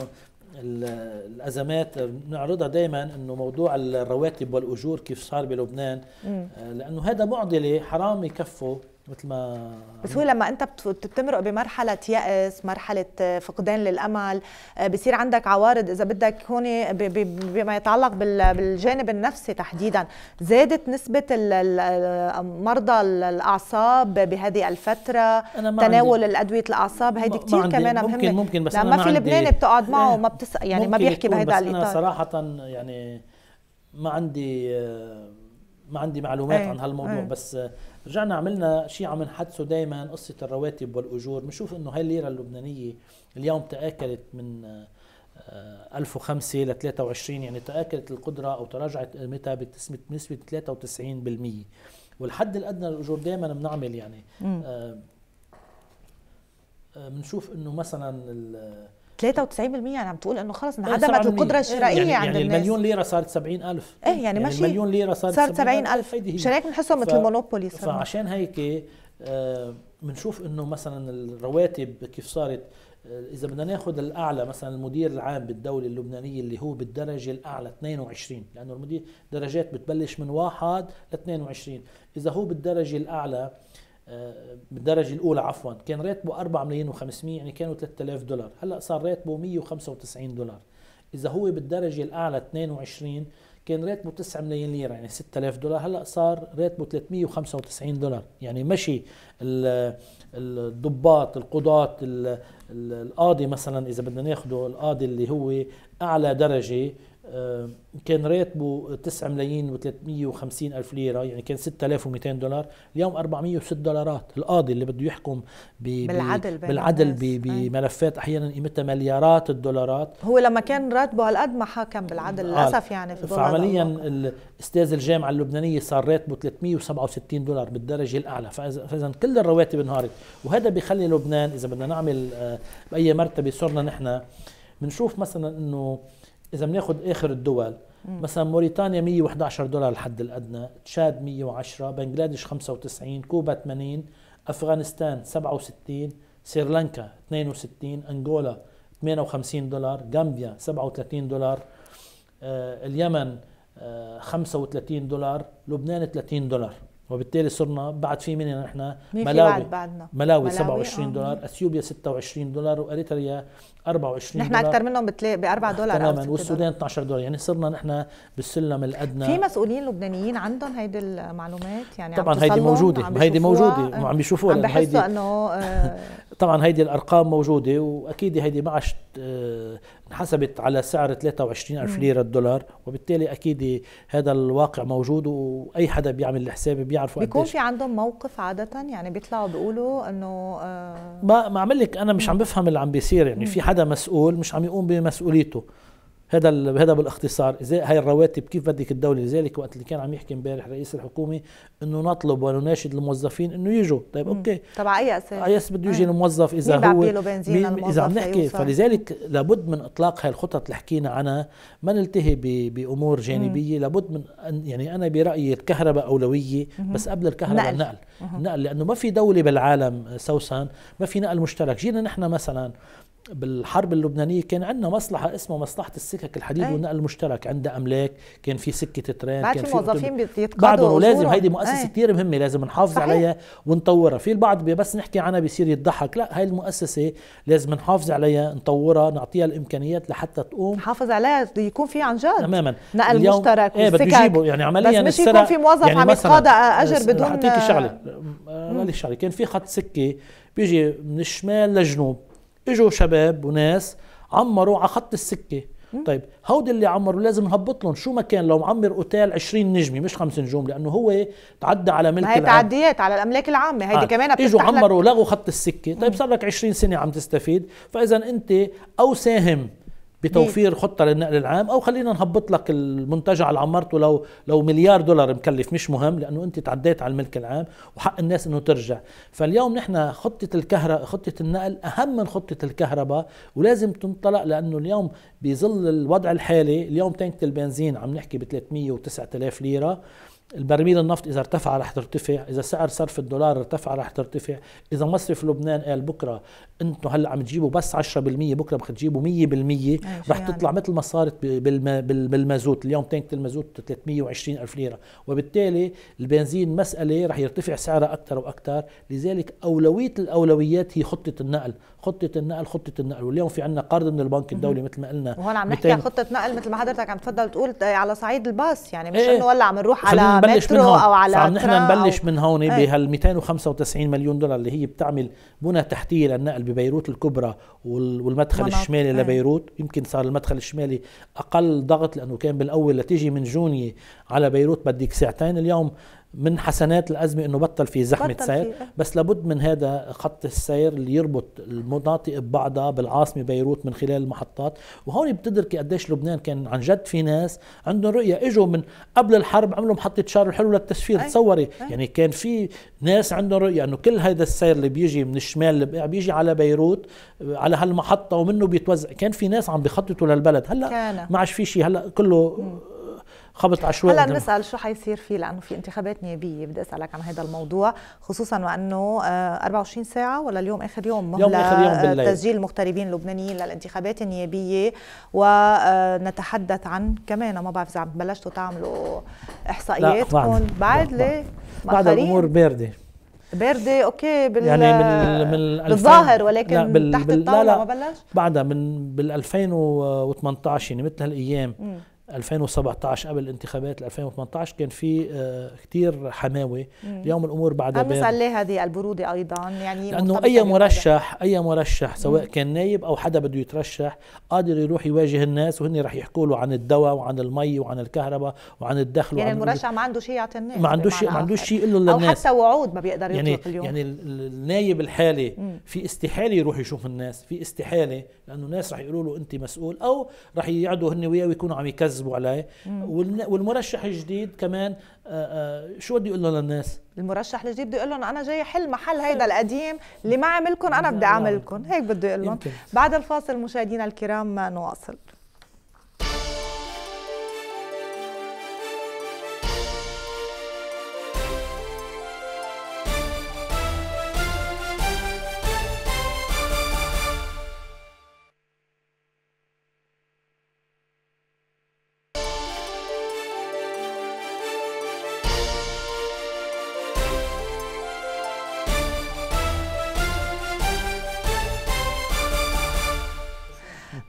الازمات بنعرضها دائما انه موضوع الرواتب والاجور كيف صار بلبنان آه، لانه هذا معضله حرام يكفوا مثل ما بس هو لما انت بتمرق بمرحله يأس مرحله آه، فقدان للامل آه، بصير عندك عوارض اذا بدك هون بما يتعلق بالجانب النفسي تحديدا زادت نسبه آه، مرضى الاعصاب بهذه الفتره أنا تناول الادويه الاعصاب هيدي كثير كمان مهمه ممكن ممكن بس ما في لبناني بتقعد معه ما بتس يعني ما بيحكي بهذا الاطار انا صراحه يعني ما عندي ما عندي معلومات أي. عن هالموضوع أي. بس رجعنا عملنا شيء عم نحدثه دائما قصه الرواتب والاجور بنشوف انه هاي الليره اللبنانيه اليوم تاكلت من 1005 ل 23 يعني تاكلت القدره او تراجعت قيمتها بنسبه 93% والحد الادنى للاجور دائما بنعمل يعني آه، آه، بنشوف انه مثلا 93% يعني عم تقول انه خلص انعدمت القدره إيه، يعني- الشرائيه يعني عند يعني الناس المليون ليره صارت 70000 ايه يعني, يعني ماشي المليون ليره صارت صارت 70000 مشان هيك بنحسهم مثل مونوبولي فعشان هيك بنشوف آه انه مثلا الرواتب كيف صارت آه، اذا بدنا ناخذ الاعلى مثلا المدير العام بالدوله اللبنانيه اللي هو بالدرجه الاعلى 22 لانه المدير درجات بتبلش من واحد ل 22 اذا هو بالدرجه الاعلى بالدرجة الأولى عفوا كان راتبه 4 ملايين و500 يعني كانوا 3000 دولار هلا صار راتبه 195 دولار إذا هو بالدرجة الأعلى 22 كان راتبه 9 ملايين ليرة يعني 6000 دولار هلا صار راتبه 395 دولار يعني مشي الضباط القضاة القاضي مثلا إذا بدنا ناخده القاضي اللي هو أعلى درجة آه، كان راتبه 9 ملايين و350 الف ليره يعني كان 6200 دولار اليوم 406 دولارات القاضي اللي بده يحكم بي بالعدل بالعدل بملفات احيانا قيمتها مليارات الدولارات هو لما كان راتبه هالقد ما حاكم بالعدل للاسف يعني في فعمليا استاذ الجامعه اللبنانيه صار راتبه 367 دولار بالدرجه الاعلى فاذا كل الرواتب انهارت وهذا بيخلي لبنان اذا بدنا نعمل آه، باي مرتبه صرنا نحن بنشوف مثلا انه اذا بناخذ اخر الدول مثلا موريتانيا 111 دولار الحد الادنى، تشاد 110، بنغلاديش 95، كوبا 80، افغانستان 67، سريلانكا 62، انغولا 58 دولار، غامبيا 37 دولار، آه اليمن آه 35 دولار، لبنان 30 دولار. وبالتالي صرنا بعد في مننا نحن ملاوي بعدنا. ملاوي 27 آه. دولار اثيوبيا 26 دولار واريتريا 24 نحن اكثر منهم ب 4 دولار تماما والسودان 12 دولار يعني صرنا نحن بالسلم الادنى في مسؤولين لبنانيين عندهم هيدي المعلومات يعني طبعا هيدي موجوده هيدي موجوده عم آه. بيشوفوها عم بحسوا انه آه. طبعا هيدي الارقام موجوده واكيد هيدي معش آه، انحسبت على سعر 23 ألف ليره الدولار وبالتالي اكيد هذا الواقع موجود واي حدا بيعمل الحساب بيعرفوا قديش بيكون في عندهم موقف عاده يعني بيطلعوا بيقولوا انه آه ما ما عم لك انا مش عم بفهم اللي عم بيصير يعني في حدا مسؤول مش عم يقوم بمسؤوليته هذا هذا بالاختصار اذا هاي الرواتب كيف بدك الدوله لذلك وقت اللي كان عم يحكي امبارح رئيس الحكومه انه نطلب ونناشد الموظفين انه يجوا طيب اوكي طبعا اي اساس اي اساس بده يجي الموظف اذا هو مين اذا عم نحكي فلذلك لابد من اطلاق هاي الخطط اللي حكينا عنها ما نلتهي بامور جانبيه مم. لابد من أن يعني انا برايي الكهرباء اولويه مم. بس قبل الكهرباء نقل. النقل مم. النقل لانه ما في دوله بالعالم سوسن ما في نقل مشترك جينا نحن مثلا بالحرب اللبنانية كان عندنا مصلحة اسمها مصلحة السكك الحديد أي. والنقل المشترك عندها أملاك كان في سكة ترين كان في موظفين بيتقاضوا بعضهم ولازم هيدي مؤسسة كثير مهمة لازم نحافظ صحيح. عليها ونطورها في البعض بس نحكي عنها بيصير يضحك لا هاي المؤسسة لازم نحافظ عليها نطورها نعطيها الإمكانيات لحتى تقوم نحافظ عليها يكون في عن جد تماما نقل اليوم مشترك ايه بده يجيبوا يعني عمليا بس مش يكون في موظف يعني عم يتقاضى أجر بدون أعطيكي شغلة آه. آه، ما شغلة كان في خط سكة بيجي من الشمال للجنوب اجوا شباب وناس عمروا على خط السكه طيب هودي اللي عمروا لازم نهبط لهم شو ما كان لو معمر اوتيل 20 نجمه مش خمس نجوم لانه هو تعدى على ملك هي تعديات على الاملاك العامه هيدي آه. كمان اجوا عمروا لغوا خط السكه طيب صار لك 20 سنه عم تستفيد فاذا انت او ساهم بتوفير خطه للنقل العام او خلينا نهبط لك المنتجع اللي عمرته لو لو مليار دولار مكلف مش مهم لانه انت تعديت على الملك العام وحق الناس انه ترجع فاليوم نحن خطه الكهرباء خطه النقل اهم من خطه الكهرباء ولازم تنطلق لانه اليوم بظل الوضع الحالي اليوم تانكه البنزين عم نحكي ب 309 ليره البرميل النفط اذا ارتفع رح ترتفع، اذا سعر صرف الدولار ارتفع رح ترتفع، اذا مصرف لبنان قال بكره انتم هلا عم تجيبوا بس 10% بكره بدكم تجيبوا 100% رح يعني. تطلع مثل ما صارت بالمازوت، اليوم تانكت المازوت 320 الف ليره، وبالتالي البنزين مساله رح يرتفع سعرها اكثر واكثر، لذلك اولويه الاولويات هي خطه النقل، خطه النقل خطه النقل واليوم في عندنا قرض من البنك الدولي مثل ما قلنا وهون عم نحكي عن خطه نقل مثل ما حضرتك عم تفضل تقول آه، على صعيد الباص يعني مش إيه انه والله عم نروح على مترو او على فعم نحن نبلش من هون إيه بهال 295 مليون دولار اللي هي بتعمل بنى تحتيه للنقل ببيروت الكبرى والمدخل مناطق. الشمالي إيه لبيروت يمكن صار المدخل الشمالي اقل ضغط لانه كان بالاول لتيجي من جونية على بيروت بدك ساعتين اليوم من حسنات الأزمة أنه بطل في زحمة بطل سير فيه. آه. بس لابد من هذا خط السير اللي يربط المناطق ببعضها بالعاصمة بيروت من خلال المحطات وهون بتدركي قديش لبنان كان عن جد في ناس عندهم رؤية إجوا من قبل الحرب عملوا محطة شارع الحلو للتسفير أي. تصوري أي. يعني كان في ناس عندهم رؤية أنه كل هذا السير اللي بيجي من الشمال اللي بيجي على بيروت على هالمحطة ومنه بيتوزع كان في ناس عم بيخططوا للبلد هلا ما عاش في شيء هلا كله م. خبط عشوائي هلا بنسال شو حيصير فيه لانه في انتخابات نيابيه بدي اسالك عن هذا الموضوع خصوصا وانه 24 آه، ساعه ولا اليوم اخر يوم مهله آخر يوم بالليل. آه، تسجيل المغتربين اللبنانيين للانتخابات النيابيه ونتحدث آه، عن كمان ما بعرف اذا عم بلشتوا تعملوا احصائياتكم بعد ليه بعد الامور بارده بارده اوكي بال يعني من من بالظاهر ولكن لا بال تحت الطاوله لا لا ما بلش بعدها من بال 2018 يعني مثل هالايام 2017 قبل الانتخابات 2018 كان في آه، كثير حماوه اليوم الامور بعد بارده بنسال ليه هذه البروده ايضا يعني لانه اي مرشح اي مرشح سواء كان نايب او حدا بده يترشح قادر يروح يواجه الناس وهن رح يحكوا له عن الدواء وعن المي وعن الكهرباء وعن الدخل يعني وعن المرشح ما عنده شيء يعطي الناس ما عنده شيء ما عنده شيء له للناس او حتى وعود ما بيقدر يطلق يعني اليوم يعني النايب الحالي مم. في استحاله يروح يشوف الناس في استحاله لانه الناس رح يقولوا له انت مسؤول او رح يقعدوا هن وياه ويكونوا عم يكذبوا يحاسبوا عليه والمرشح الجديد كمان آه، آه، شو بده يقول للناس المرشح الجديد بده يقول لهم انا جاي احل محل هيدا القديم اللي ما عملكم انا بدي اعملكم هيك بده يقول لهم بعد الفاصل مشاهدينا الكرام ما نواصل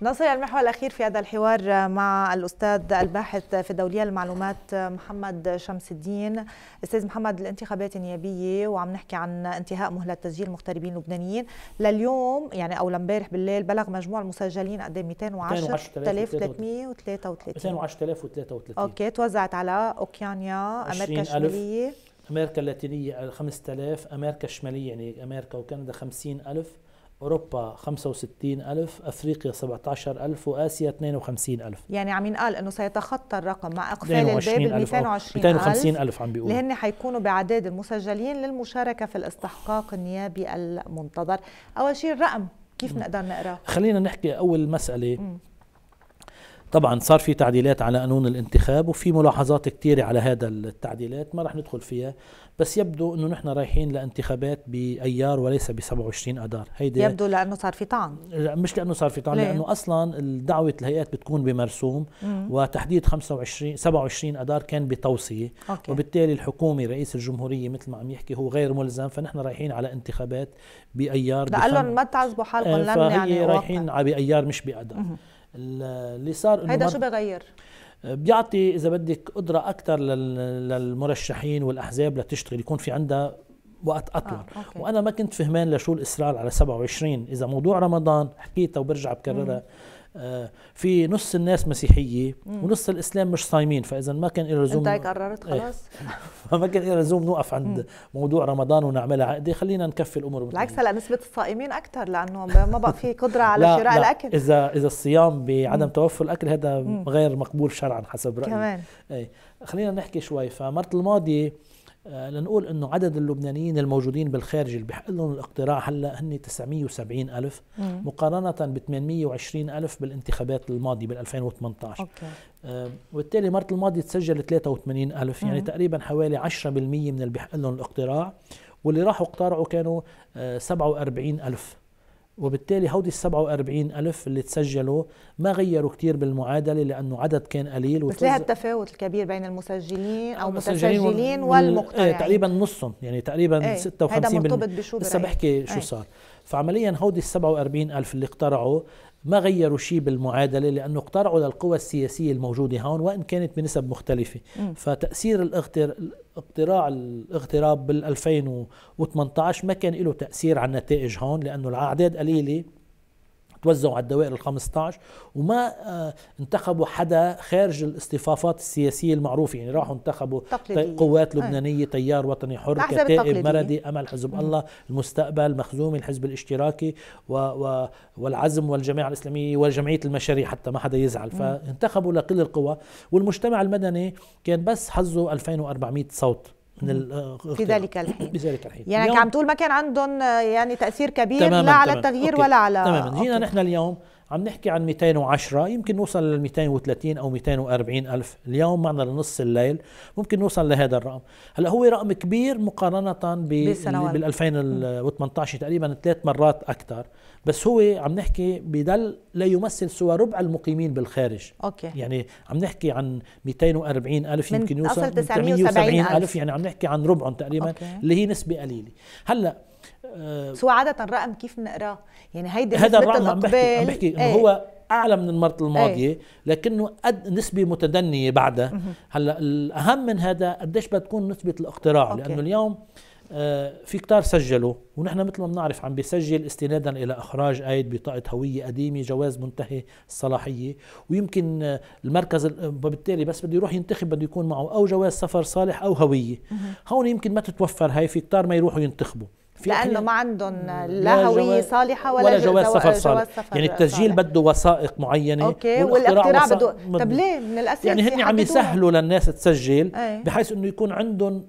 نصل إلى المحور الأخير في هذا الحوار مع الأستاذ الباحث في الدولية المعلومات محمد شمس الدين أستاذ محمد الانتخابات النيابية وعم نحكي عن انتهاء مهلة تسجيل مغتربين اللبنانيين لليوم يعني أو لمبارح بالليل بلغ مجموع المسجلين قد 210333 ايه؟ 210333 أوكي توزعت على أوكيانيا أمريكا الشمالية أمريكا اللاتينية 5000 أمريكا الشمالية يعني أمريكا وكندا 50000 اوروبا 65 ألف افريقيا 17 ألف واسيا 52 ألف يعني عم ينقال انه سيتخطى الرقم مع اقفال الباب ألف 250 ألف عم بيقول اللي هن حيكونوا بعداد المسجلين للمشاركه في الاستحقاق النيابي المنتظر اول شيء الرقم كيف نقدر نقراه خلينا نحكي اول مساله طبعا صار في تعديلات على قانون الانتخاب وفي ملاحظات كثيرة على هذا التعديلات ما رح ندخل فيها بس يبدو انه نحن رايحين لانتخابات بايار وليس ب 27 اذار هيدي يبدو لانه صار في طعن مش لانه صار في طعن ليه؟ لانه اصلا دعوه الهيئات بتكون بمرسوم مم. وتحديد 25 27 اذار كان بتوصيه أوكي. وبالتالي الحكومه رئيس الجمهوريه مثل ما عم يحكي هو غير ملزم فنحن رايحين على انتخابات بايار قال لهم ما تعذبوا حالكم آه، لن يعني رايحين على بايار مش باذار اللي صار انه هذا شو بغير؟ بيعطي اذا بدك قدره اكثر للمرشحين والاحزاب لتشتغل يكون في عندها وقت آه، اطول آه، وانا ما كنت فهمان لشو الاصرار على 27 اذا موضوع رمضان حكيتها وبرجع بكررها آه، في نص الناس مسيحيه ونص الاسلام مش صايمين فاذا ما كان له لزوم انت هيك قررت إيه. خلاص فما كان له لزوم نوقف عند موضوع رمضان ونعملها عقده خلينا نكفي الامور بالعكس هلا نسبه الصائمين اكثر لانه ما بقى في قدره على لا شراء لا الاكل اذا اذا الصيام بعدم توفر الاكل هذا غير مقبول شرعا حسب رايي كمان إيه خلينا نحكي شوي فمرت الماضي آه، لنقول انه عدد اللبنانيين الموجودين بالخارج اللي بحق لهم الاقتراع هلا هن 970 الف مقارنه ب 820 الف بالانتخابات الماضيه بال 2018 أوكي. آه، وبالتالي مرة الماضية تسجل 83 الف يعني مم. تقريبا حوالي 10% من اللي بحق لهم الاقتراع واللي راحوا اقترعوا كانوا 47 آه، الف وبالتالي هودي ال 47 ألف اللي تسجلوا ما غيروا كتير بالمعادلة لأنه عدد كان قليل بس ليه التفاوت الكبير بين المسجلين أو المسجلين والمقتنعين ايه تقريبا نصهم يعني تقريبا ايه 56 هذا مرتبط بشو بس بحكي شو ايه صار فعمليا هودي ال 47 ألف اللي اقترعوا ما غيروا شيء بالمعادله لانه اقترعوا للقوى السياسيه الموجوده هون وان كانت بنسب مختلفه م. فتاثير الاغتر... اقتراع الاغتراب بال 2018 ما كان له تاثير على النتائج هون لانه الاعداد قليله توزعوا على الدوائر ال 15 وما آه، انتخبوا حدا خارج الاصطفافات السياسيه المعروفه يعني راحوا انتخبوا تقليدية. قوات إيه. لبنانيه تيار وطني حر كتائب مردي امل حزب الله المستقبل مخزومي الحزب الاشتراكي و و والعزم والجماعه الاسلاميه وجمعيه المشاريع حتى ما حدا يزعل فانتخبوا لكل القوى والمجتمع المدني كان بس حظه 2400 صوت من الاختيار. آه، في ذلك الحين في ذلك الحين يعني عم تقول ما كان عندهم آه، يعني تاثير كبير تماماً لا تماماً. على التغيير أوكي. ولا على تماما جينا نحن اليوم عم نحكي عن 210 يمكن نوصل لل 230 او 240 الف اليوم معنا لنص الليل ممكن نوصل لهذا الرقم هلا هو رقم كبير مقارنه بال 2018 تقريبا ثلاث مرات اكثر بس هو عم نحكي بضل لا يمثل سوى ربع المقيمين بالخارج أوكي. يعني عم نحكي عن 240 ألف يمكن يوصل من 970 ألف. يعني عم نحكي عن ربعهم تقريبا أوكي. اللي هي نسبة قليلة هلا آه سوى عادة الرقم كيف نقرأ يعني هيدي هذا الرقم عم بحكي عم بحكي انه ايه؟ هو اعلى من المره الماضيه أي. لكنه قد نسبه متدنيه بعدها هلا الاهم من هذا قديش بتكون نسبه الاقتراع أوكي. لانه اليوم آه آه، في كتار سجلوا ونحن مثل ما بنعرف عم بيسجل استنادا الى اخراج ايد بطاقه هويه قديمه جواز منتهي الصلاحيه ويمكن آه، المركز آه، وبالتالي بس بده يروح ينتخب بده يكون معه او جواز سفر صالح او هويه هون يمكن ما تتوفر هي في كتار ما يروحوا ينتخبوا في لانه ما عندهم لا هويه صالحه ولا, ولا جواز سفر صالح يعني التسجيل صالح. بده وثائق معينه اوكي والاقتراع بده طب ليه من الاساس يعني هن عم يسهلوا للناس تسجل بحيث انه يكون عندهم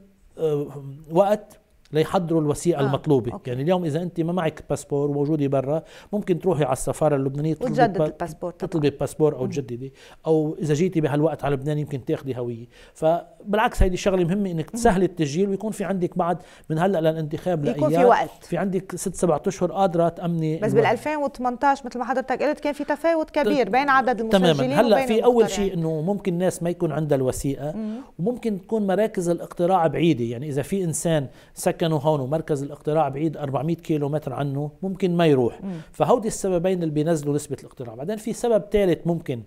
وقت ليحضروا الوثيقه آه. المطلوبه أوكي. يعني اليوم اذا انت ما معك باسبور وموجوده برا ممكن تروحي على السفاره اللبنانيه وتجدد الباسبور تطلبي باسبور او تجددي او اذا جيتي بهالوقت على لبنان يمكن تاخذي هويه فبالعكس هيدي الشغله مهمه انك تسهلي التسجيل ويكون في عندك بعد من هلا للانتخاب لايام يكون في وقت في عندك ست سبعة اشهر قادره تامني بس بال 2018 مثل ما حضرتك قلت كان في تفاوت كبير بين عدد المسجلين تماما هلا في اول شيء انه ممكن الناس ما يكون عندها الوثيقه مم. وممكن تكون مراكز الاقتراع بعيده يعني اذا في انسان سكن سكنوا هون ومركز الاقتراع بعيد 400 كيلو متر عنه ممكن ما يروح مم. فهودي السببين اللي بينزلوا نسبه الاقتراع بعدين في سبب ثالث ممكن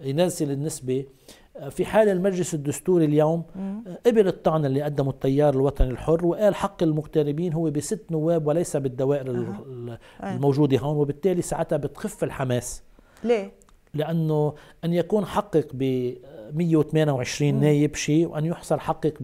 ينزل النسبه آه، في حال المجلس الدستوري اليوم آه، قبل الطعن اللي قدمه التيار الوطني الحر وقال حق المغتربين هو بست نواب وليس بالدوائر آه. الموجوده هون وبالتالي ساعتها بتخف الحماس ليه؟ لانه ان يكون حقك ب 128 نايب شيء وان يحصل حقك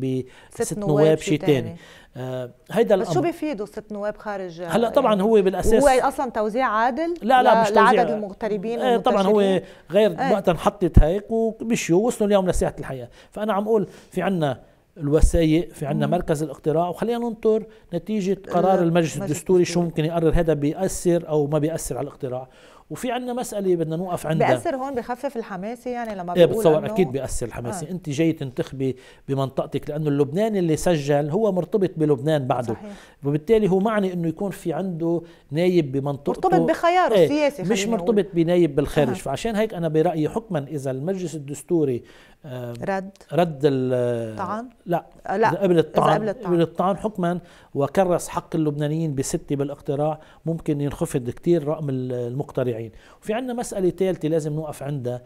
ست نواب شيء ثاني آه هيدا بس شو بيفيدوا ست نواب خارج هلا طبعا يعني هو بالاساس هو اصلا توزيع عادل لا لا مش توزيع لعدد المغتربين آه طبعا هو غير آه. وقتها انحطت هيك ومشيوا وصلوا اليوم لساحه الحياه فانا عم اقول في عنا الوثائق في عندنا مركز الاقتراع وخلينا ننطر نتيجة قرار المجلس الدستوري شو ممكن يقرر هذا بيأثر أو ما بيأثر على الاقتراع وفي عندنا مساله بدنا نوقف عندها بياثر هون بخفف الحماسه يعني لما إيه، بيقول ايه بتصور اكيد بياثر الحماسه آه. انت جاي تنتخبي بمنطقتك لانه اللبناني اللي سجل هو مرتبط بلبنان بعده صحيح. وبالتالي هو معني انه يكون في عنده نايب بمنطقته مرتبط بخياره ايه السياسي مش مرتبط بنايب بالخارج آه. فعشان هيك انا برايي حكما اذا المجلس الدستوري آه، رد رد الطعن لا آه، لا قبل الطعن قبل الطعن, الطعن حكما وكرس حق اللبنانيين بستة بالاقتراع ممكن ينخفض كثير رقم المقترعين وفي عندنا مسألة ثالثة لازم نوقف عندها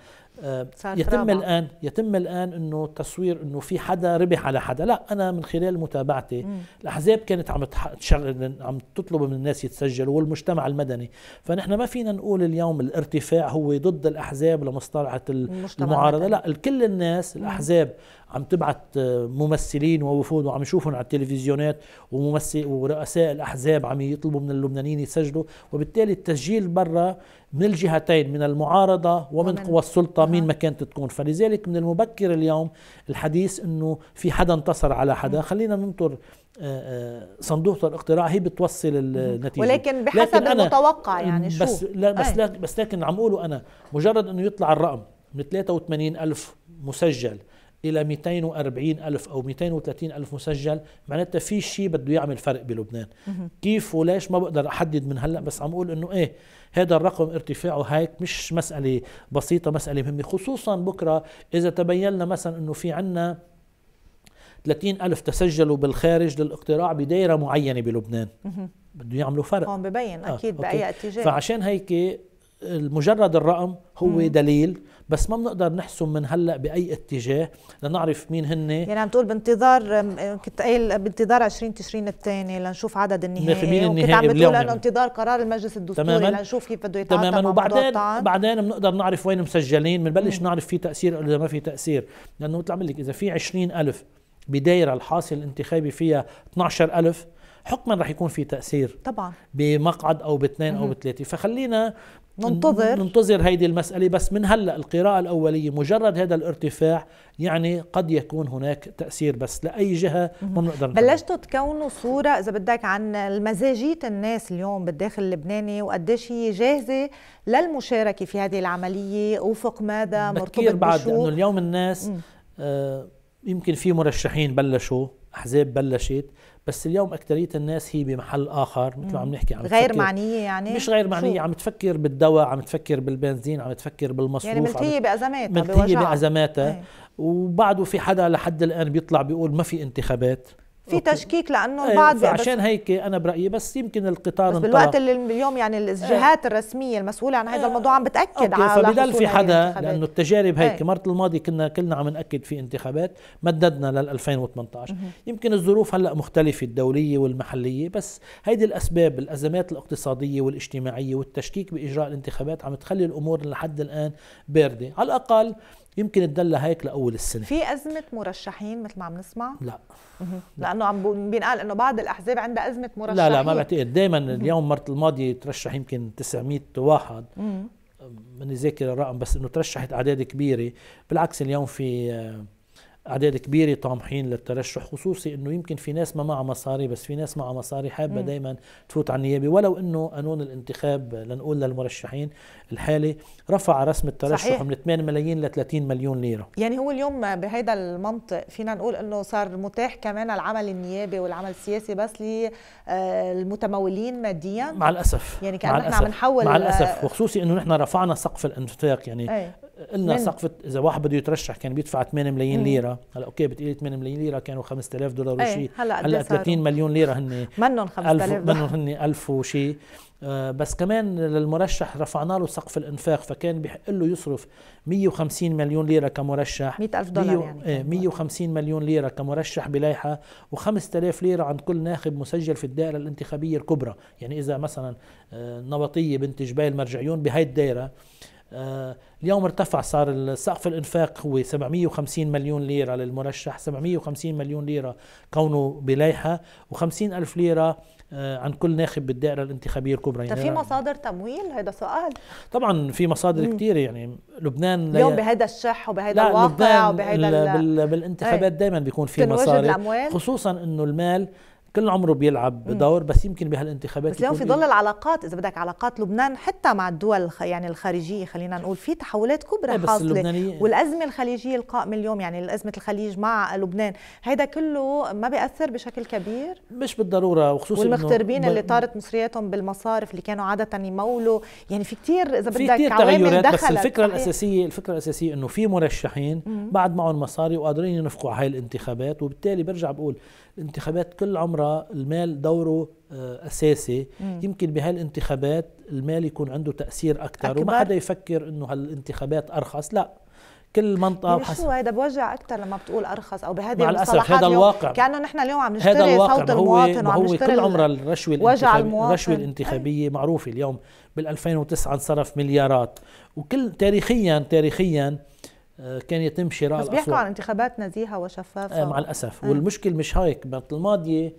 يتم الان يتم الان انه تصوير انه في حدا ربح على حدا لا انا من خلال متابعتي مم. الاحزاب كانت عم تشغل عم تطلب من الناس يتسجلوا والمجتمع المدني فنحن ما فينا نقول اليوم الارتفاع هو ضد الاحزاب لمصطلحه المعارضه المدني. لا كل الناس الاحزاب عم تبعت آه، ممثلين ووفود وعم يشوفهم على التلفزيونات وممثل ورؤساء الاحزاب عم يطلبوا من اللبنانيين يسجلوا وبالتالي التسجيل برا من الجهتين من المعارضه ومن قوى السلطه مين ما كانت تكون فلذلك من المبكر اليوم الحديث انه في حدا انتصر على حدا خلينا ننطر آه، آه، صندوق الاقتراع هي بتوصل النتيجه ولكن بحسب لكن المتوقع يعني شو بس لا بس, أي. بس لكن عم اقوله انا مجرد انه يطلع الرقم من 83 ألف مسجل إلى 240 ألف أو 230 ألف مسجل معناتها في شيء بده يعمل فرق بلبنان كيف وليش ما بقدر أحدد من هلأ بس عم أقول أنه إيه هذا الرقم ارتفاعه هيك مش مسألة بسيطة مسألة مهمة خصوصا بكرة إذا تبين لنا مثلا أنه في عنا 30 ألف تسجلوا بالخارج للاقتراع بدايرة معينة بلبنان بده يعملوا فرق هون ببين آه، أكيد آه. بأي اتجاه فعشان هيك مجرد الرقم هو مم. دليل بس ما بنقدر نحسم من هلا باي اتجاه لنعرف مين هن يعني عم تقول بانتظار كنت قايل بانتظار 20 تشرين الثاني لنشوف عدد النهائي مين يعني النهائي عم بتقول انه انتظار قرار المجلس الدستوري تماما لنشوف كيف بده يتعاطى تماما وبعدين بعدين بنقدر نعرف وين مسجلين بنبلش نعرف في تاثير ولا ما في تاثير لانه مثل عم لك اذا في 20000 بدايره الحاصل الانتخابي فيها 12000 حكما رح يكون في تاثير طبعا بمقعد او باثنين او بثلاثه فخلينا ننتظر ننتظر هيدي المسألة بس من هلأ القراءة الأولية مجرد هذا الارتفاع يعني قد يكون هناك تأثير بس لأي جهة ما بنقدر بلشتوا تكونوا صورة إذا بدك عن مزاجية الناس اليوم بالداخل اللبناني وقديش هي جاهزة للمشاركة في هذه العملية وفق ماذا مرتبط بعد لأنه اليوم الناس آه يمكن في مرشحين بلشوا أحزاب بلشت بس اليوم أكترية الناس هي بمحل آخر مثل ما عم نحكي عم غير معنية يعني مش غير معنية شو؟ عم تفكر بالدواء عم تفكر بالبنزين عم تفكر بالمصروف يعني ملتهية بأزماتها ملتهية بأزماتها إيه. وبعده في حدا لحد الآن بيطلع بيقول ما في انتخابات في تشكيك لانه أيوة، البعض عشان هيك انا برايي بس يمكن القطار بس بالوقت اللي اليوم يعني إيه. الجهات الرسميه المسؤوله عن هذا الموضوع عم بتاكد أوكي. على فبدل في حدا لانه التجارب هيك إيه. مرة الماضي كنا كلنا عم ناكد في انتخابات مددنا لل 2018 مه. يمكن الظروف هلا مختلفه الدوليه والمحليه بس هيدي الاسباب الازمات الاقتصاديه والاجتماعيه والتشكيك باجراء الانتخابات عم تخلي الامور لحد الان بارده على الاقل يمكن اتدلى هيك لاول السنه في ازمه مرشحين مثل ما عم نسمع لا لانه عم بينقال انه بعض الاحزاب عندها ازمه مرشحين لا لا ما بعتقد دائما اليوم مرت الماضي ترشح يمكن 900 واحد ماني ذاكر الرقم بس انه ترشحت اعداد كبيره بالعكس اليوم في آه، اعداد كبيره طامحين للترشح خصوصي انه يمكن في ناس ما معها مصاري بس في ناس معها مصاري حابه دائما تفوت على النيابه ولو انه قانون الانتخاب لنقول للمرشحين الحالي رفع رسم الترشح صحيح. من 8 ملايين ل 30 مليون ليره يعني هو اليوم بهذا المنطق فينا نقول انه صار متاح كمان العمل النيابي والعمل السياسي بس للمتمولين ماديا مع الاسف يعني كان نحن عم نحول مع الاسف آه، وخصوصي انه نحن رفعنا سقف الانفاق يعني أي. قلنا سقف اذا واحد بده يترشح كان بيدفع 8 ملايين ليره هلا اوكي بتقولي 8 مليون ليره كانوا 5000 دولار وشيء ايه هلا هلا 30 مليون ليره هن منهم 5000 منهم هن 1000 وشيء آه، بس كمان للمرشح رفعنا له سقف الانفاق فكان بحق له يصرف 150 مليون ليره كمرشح 100000 دولار يعني 150 إيه، مليون ليره كمرشح بلايحه و5000 ليره عند كل ناخب مسجل في الدائره الانتخابيه الكبرى يعني اذا مثلا آه، نبطيه بنت جبال مرجعيون بهي الدائره آه، اليوم ارتفع صار سقف الانفاق هو 750 مليون ليره للمرشح 750 مليون ليره كونه بلائحه و50 الف ليره آه، عن كل ناخب بالدائره الانتخابيه الكبرى يعني في مصادر تمويل هذا سؤال طبعا في مصادر كثيره يعني لبنان اليوم بهذا الشح وبهذا الواقع وبهذا ال... بالانتخابات إيه. دائما بيكون في مصاري خصوصا انه المال كل عمره بيلعب دور بس يمكن بهالانتخابات بس اليوم في إيه؟ ظل العلاقات اذا بدك علاقات لبنان حتى مع الدول يعني الخارجيه خلينا نقول في تحولات كبرى إيه، حاصله والازمه الخليجيه القائمه اليوم يعني ازمه الخليج مع لبنان هيدا كله ما بياثر بشكل كبير مش بالضروره وخصوصا والمغتربين اللي طارت مصرياتهم بالمصارف اللي كانوا عاده يمولوا يعني في كثير اذا بدك كتير عوامل دخلت بس الفكره صحيح. الاساسيه الفكره الاساسيه انه في مرشحين بعد معهم مصاري وقادرين ينفقوا على هاي الانتخابات وبالتالي برجع بقول الانتخابات كل عمرها المال دوره آه، اساسي مم. يمكن بهالانتخابات المال يكون عنده تاثير اكثر أكبر. وما حدا يفكر انه هالانتخابات ارخص لا كل منطقه يعني شو هيدا بوجع اكثر لما بتقول ارخص او بهذه مع الاسف هذا الواقع كانه نحن اليوم عم نشتري هذا الواقع صوت المواطن وعم نشتري كل عمرها الرشوه الانتخابيه الرشوه الانتخابيه معروفه اليوم بال2009 انصرف مليارات وكل تاريخيا تاريخيا آه، كان يتم شراء بس بيحكوا عن انتخابات نزيهه وشفافه آه، مع الاسف والمشكله والمشكل مش هيك بطل الماضيه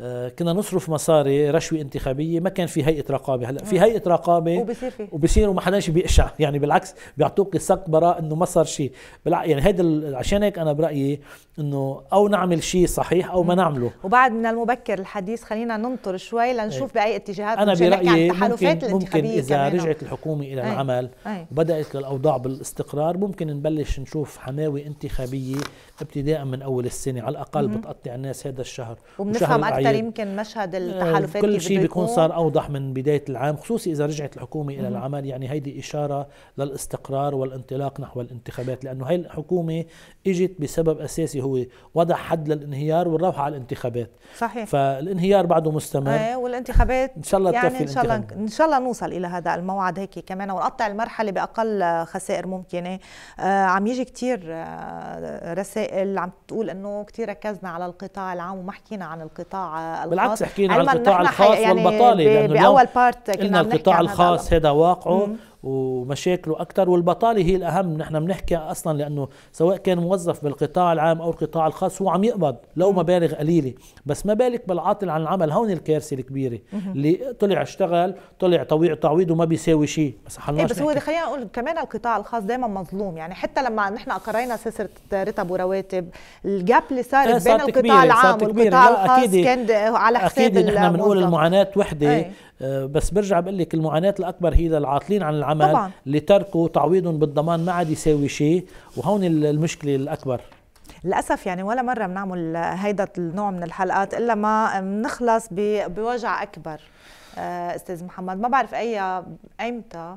آه، كنا نصرف مصاري رشوه انتخابيه ما كان في هيئه رقابه هلا في آه. هيئه رقابه وبصير في وبصير وما حداش بيقشع يعني بالعكس بيعطوك السق براء انه ما صار شيء يعني هذا عشان هيك انا برايي انه او نعمل شيء صحيح او ما نعمله وبعد من المبكر الحديث خلينا ننطر شوي لنشوف إيه. باي اتجاهات انا برايي ممكن, ممكن اذا كمان رجعت الحكومه الى أي. العمل أي. وبدات الاوضاع بالاستقرار ممكن نبلش نشوف حماوي انتخابيه ابتداء من اول السنه على الاقل بتقطع الناس هذا الشهر وبنفهم اكثر يمكن مشهد آه، التحالفات كل شيء بيكون صار اوضح من بدايه العام خصوصي اذا رجعت الحكومه الى العمل يعني هيدي اشاره للاستقرار والانطلاق نحو الانتخابات لانه هي الحكومه اجت بسبب اساسي هو وضع حد للانهيار والروحه على الانتخابات صحيح فالانهيار بعده مستمر ايه والانتخابات ان شاء الله يعني تكفي ان شاء الله ان شاء الله نوصل الى هذا الموعد هيك كمان ونقطع المرحله باقل خسائر ممكنه آه عم يجي كثير آه، رسائل عم تقول انه كثير ركزنا على القطاع العام وما حكينا عن القطاع آه، الخاص بالعكس حكينا عن القطاع الخاص يعني والبطاله لانه باول بارت كنا القطاع الخاص هذا واقعه ومشاكله اكثر والبطاله هي الاهم نحن بنحكي اصلا لانه سواء كان موظف بالقطاع العام او القطاع الخاص هو عم يقبض لو مبالغ قليله بس ما بالك بالعاطل عن العمل هون الكارثه الكبيره اللي طلع اشتغل طلع طويع تعويض وما بيساوي شيء بس إيه بس هو خلينا نقول كمان القطاع الخاص دائما مظلوم يعني حتى لما نحن قرينا سلسله رتب ورواتب الجاب اللي صارت إيه، بين القطاع العام والقطاع الخاص كان على حساب اكيد نحن بنقول المعاناه وحده إيه. آه، بس برجع بقول لك المعاناه الاكبر هي للعاطلين عن العمل طبعا. اللي تركوا تعويضهم بالضمان ما عاد يساوي شيء وهون المشكله الاكبر للاسف يعني ولا مره بنعمل هيدا النوع من الحلقات الا ما بنخلص بوجع اكبر آه، استاذ محمد ما بعرف اي ايمتى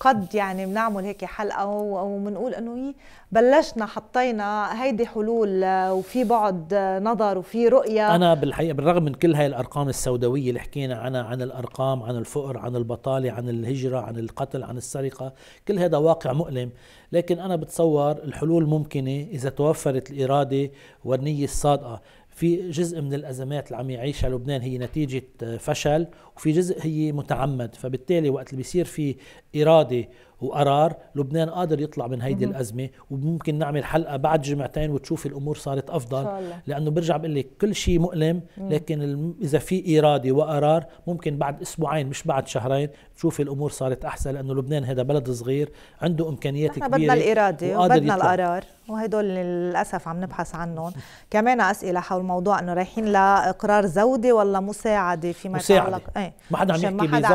قد يعني بنعمل هيك حلقه وبنقول انه إيه، بلشنا حطينا هيدي حلول آه، وفي بعد آه، نظر وفي رؤيه انا بالحقيقه بالرغم من كل هاي الارقام السوداويه اللي حكينا عنها عن الارقام عن الفقر عن البطاله عن الهجره عن القتل عن السرقه كل هذا واقع مؤلم لكن انا بتصور الحلول ممكنه اذا توفرت الاراده والنيه الصادقه في جزء من الازمات اللي عم يعيشها لبنان هي نتيجه آه، فشل وفي جزء هي متعمد فبالتالي وقت اللي بيصير في اراده وقرار لبنان قادر يطلع من هيدي مم. الازمه وممكن نعمل حلقه بعد جمعتين وتشوف الامور صارت افضل الله. لانه برجع بقول لك كل شيء مؤلم مم. لكن اذا في اراده وقرار ممكن بعد اسبوعين مش بعد شهرين تشوف الامور صارت احسن لانه لبنان هذا بلد صغير عنده امكانيات كبيره بدنا الاراده وبدنا القرار وهدول للاسف عم نبحث عنهم كمان اسئله حول موضوع انه رايحين لاقرار زوده ولا مساعده فيما يتعلق ايه ما حدا عم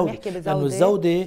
يحكي بزوده لانه الزوده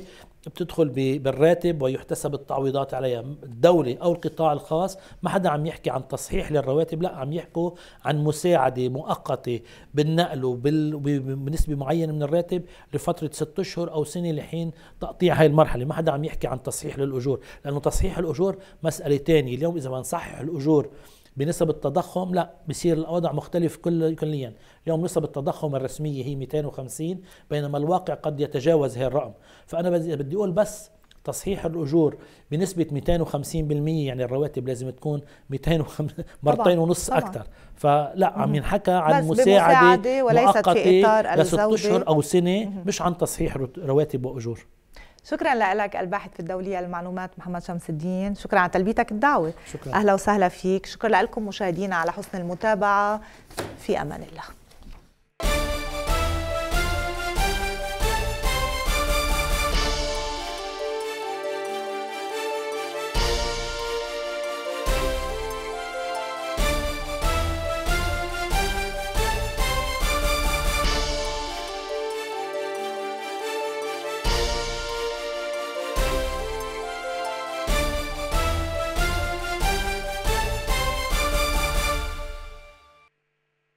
بتدخل بالراتب ويحتسب التعويضات عليها الدولة أو القطاع الخاص ما حدا عم يحكي عن تصحيح للرواتب لا عم يحكوا عن مساعدة مؤقتة بالنقل وبنسبة معينة من الراتب لفترة ست أشهر أو سنة لحين تقطيع هاي المرحلة ما حدا عم يحكي عن تصحيح للأجور لأنه تصحيح الأجور مسألة تانية اليوم إذا ما نصحح الأجور بنسب التضخم لا بصير الوضع مختلف كل كليا اليوم نسب التضخم الرسميه هي 250 بينما الواقع قد يتجاوز هذا الرقم فانا بدي اقول بس تصحيح الاجور بنسبه 250% يعني الرواتب لازم تكون 200 مرتين ونص طبعًا. اكثر فلا عم ينحكى عن مساعده وليست في اطار لست اشهر او سنه مش عن تصحيح رواتب واجور شكرا لك الباحث في الدولية المعلومات محمد شمس الدين شكرا على تلبيتك الدعوة شكرا أهلا وسهلا فيك شكرا لكم مشاهدينا على حسن المتابعة في أمان الله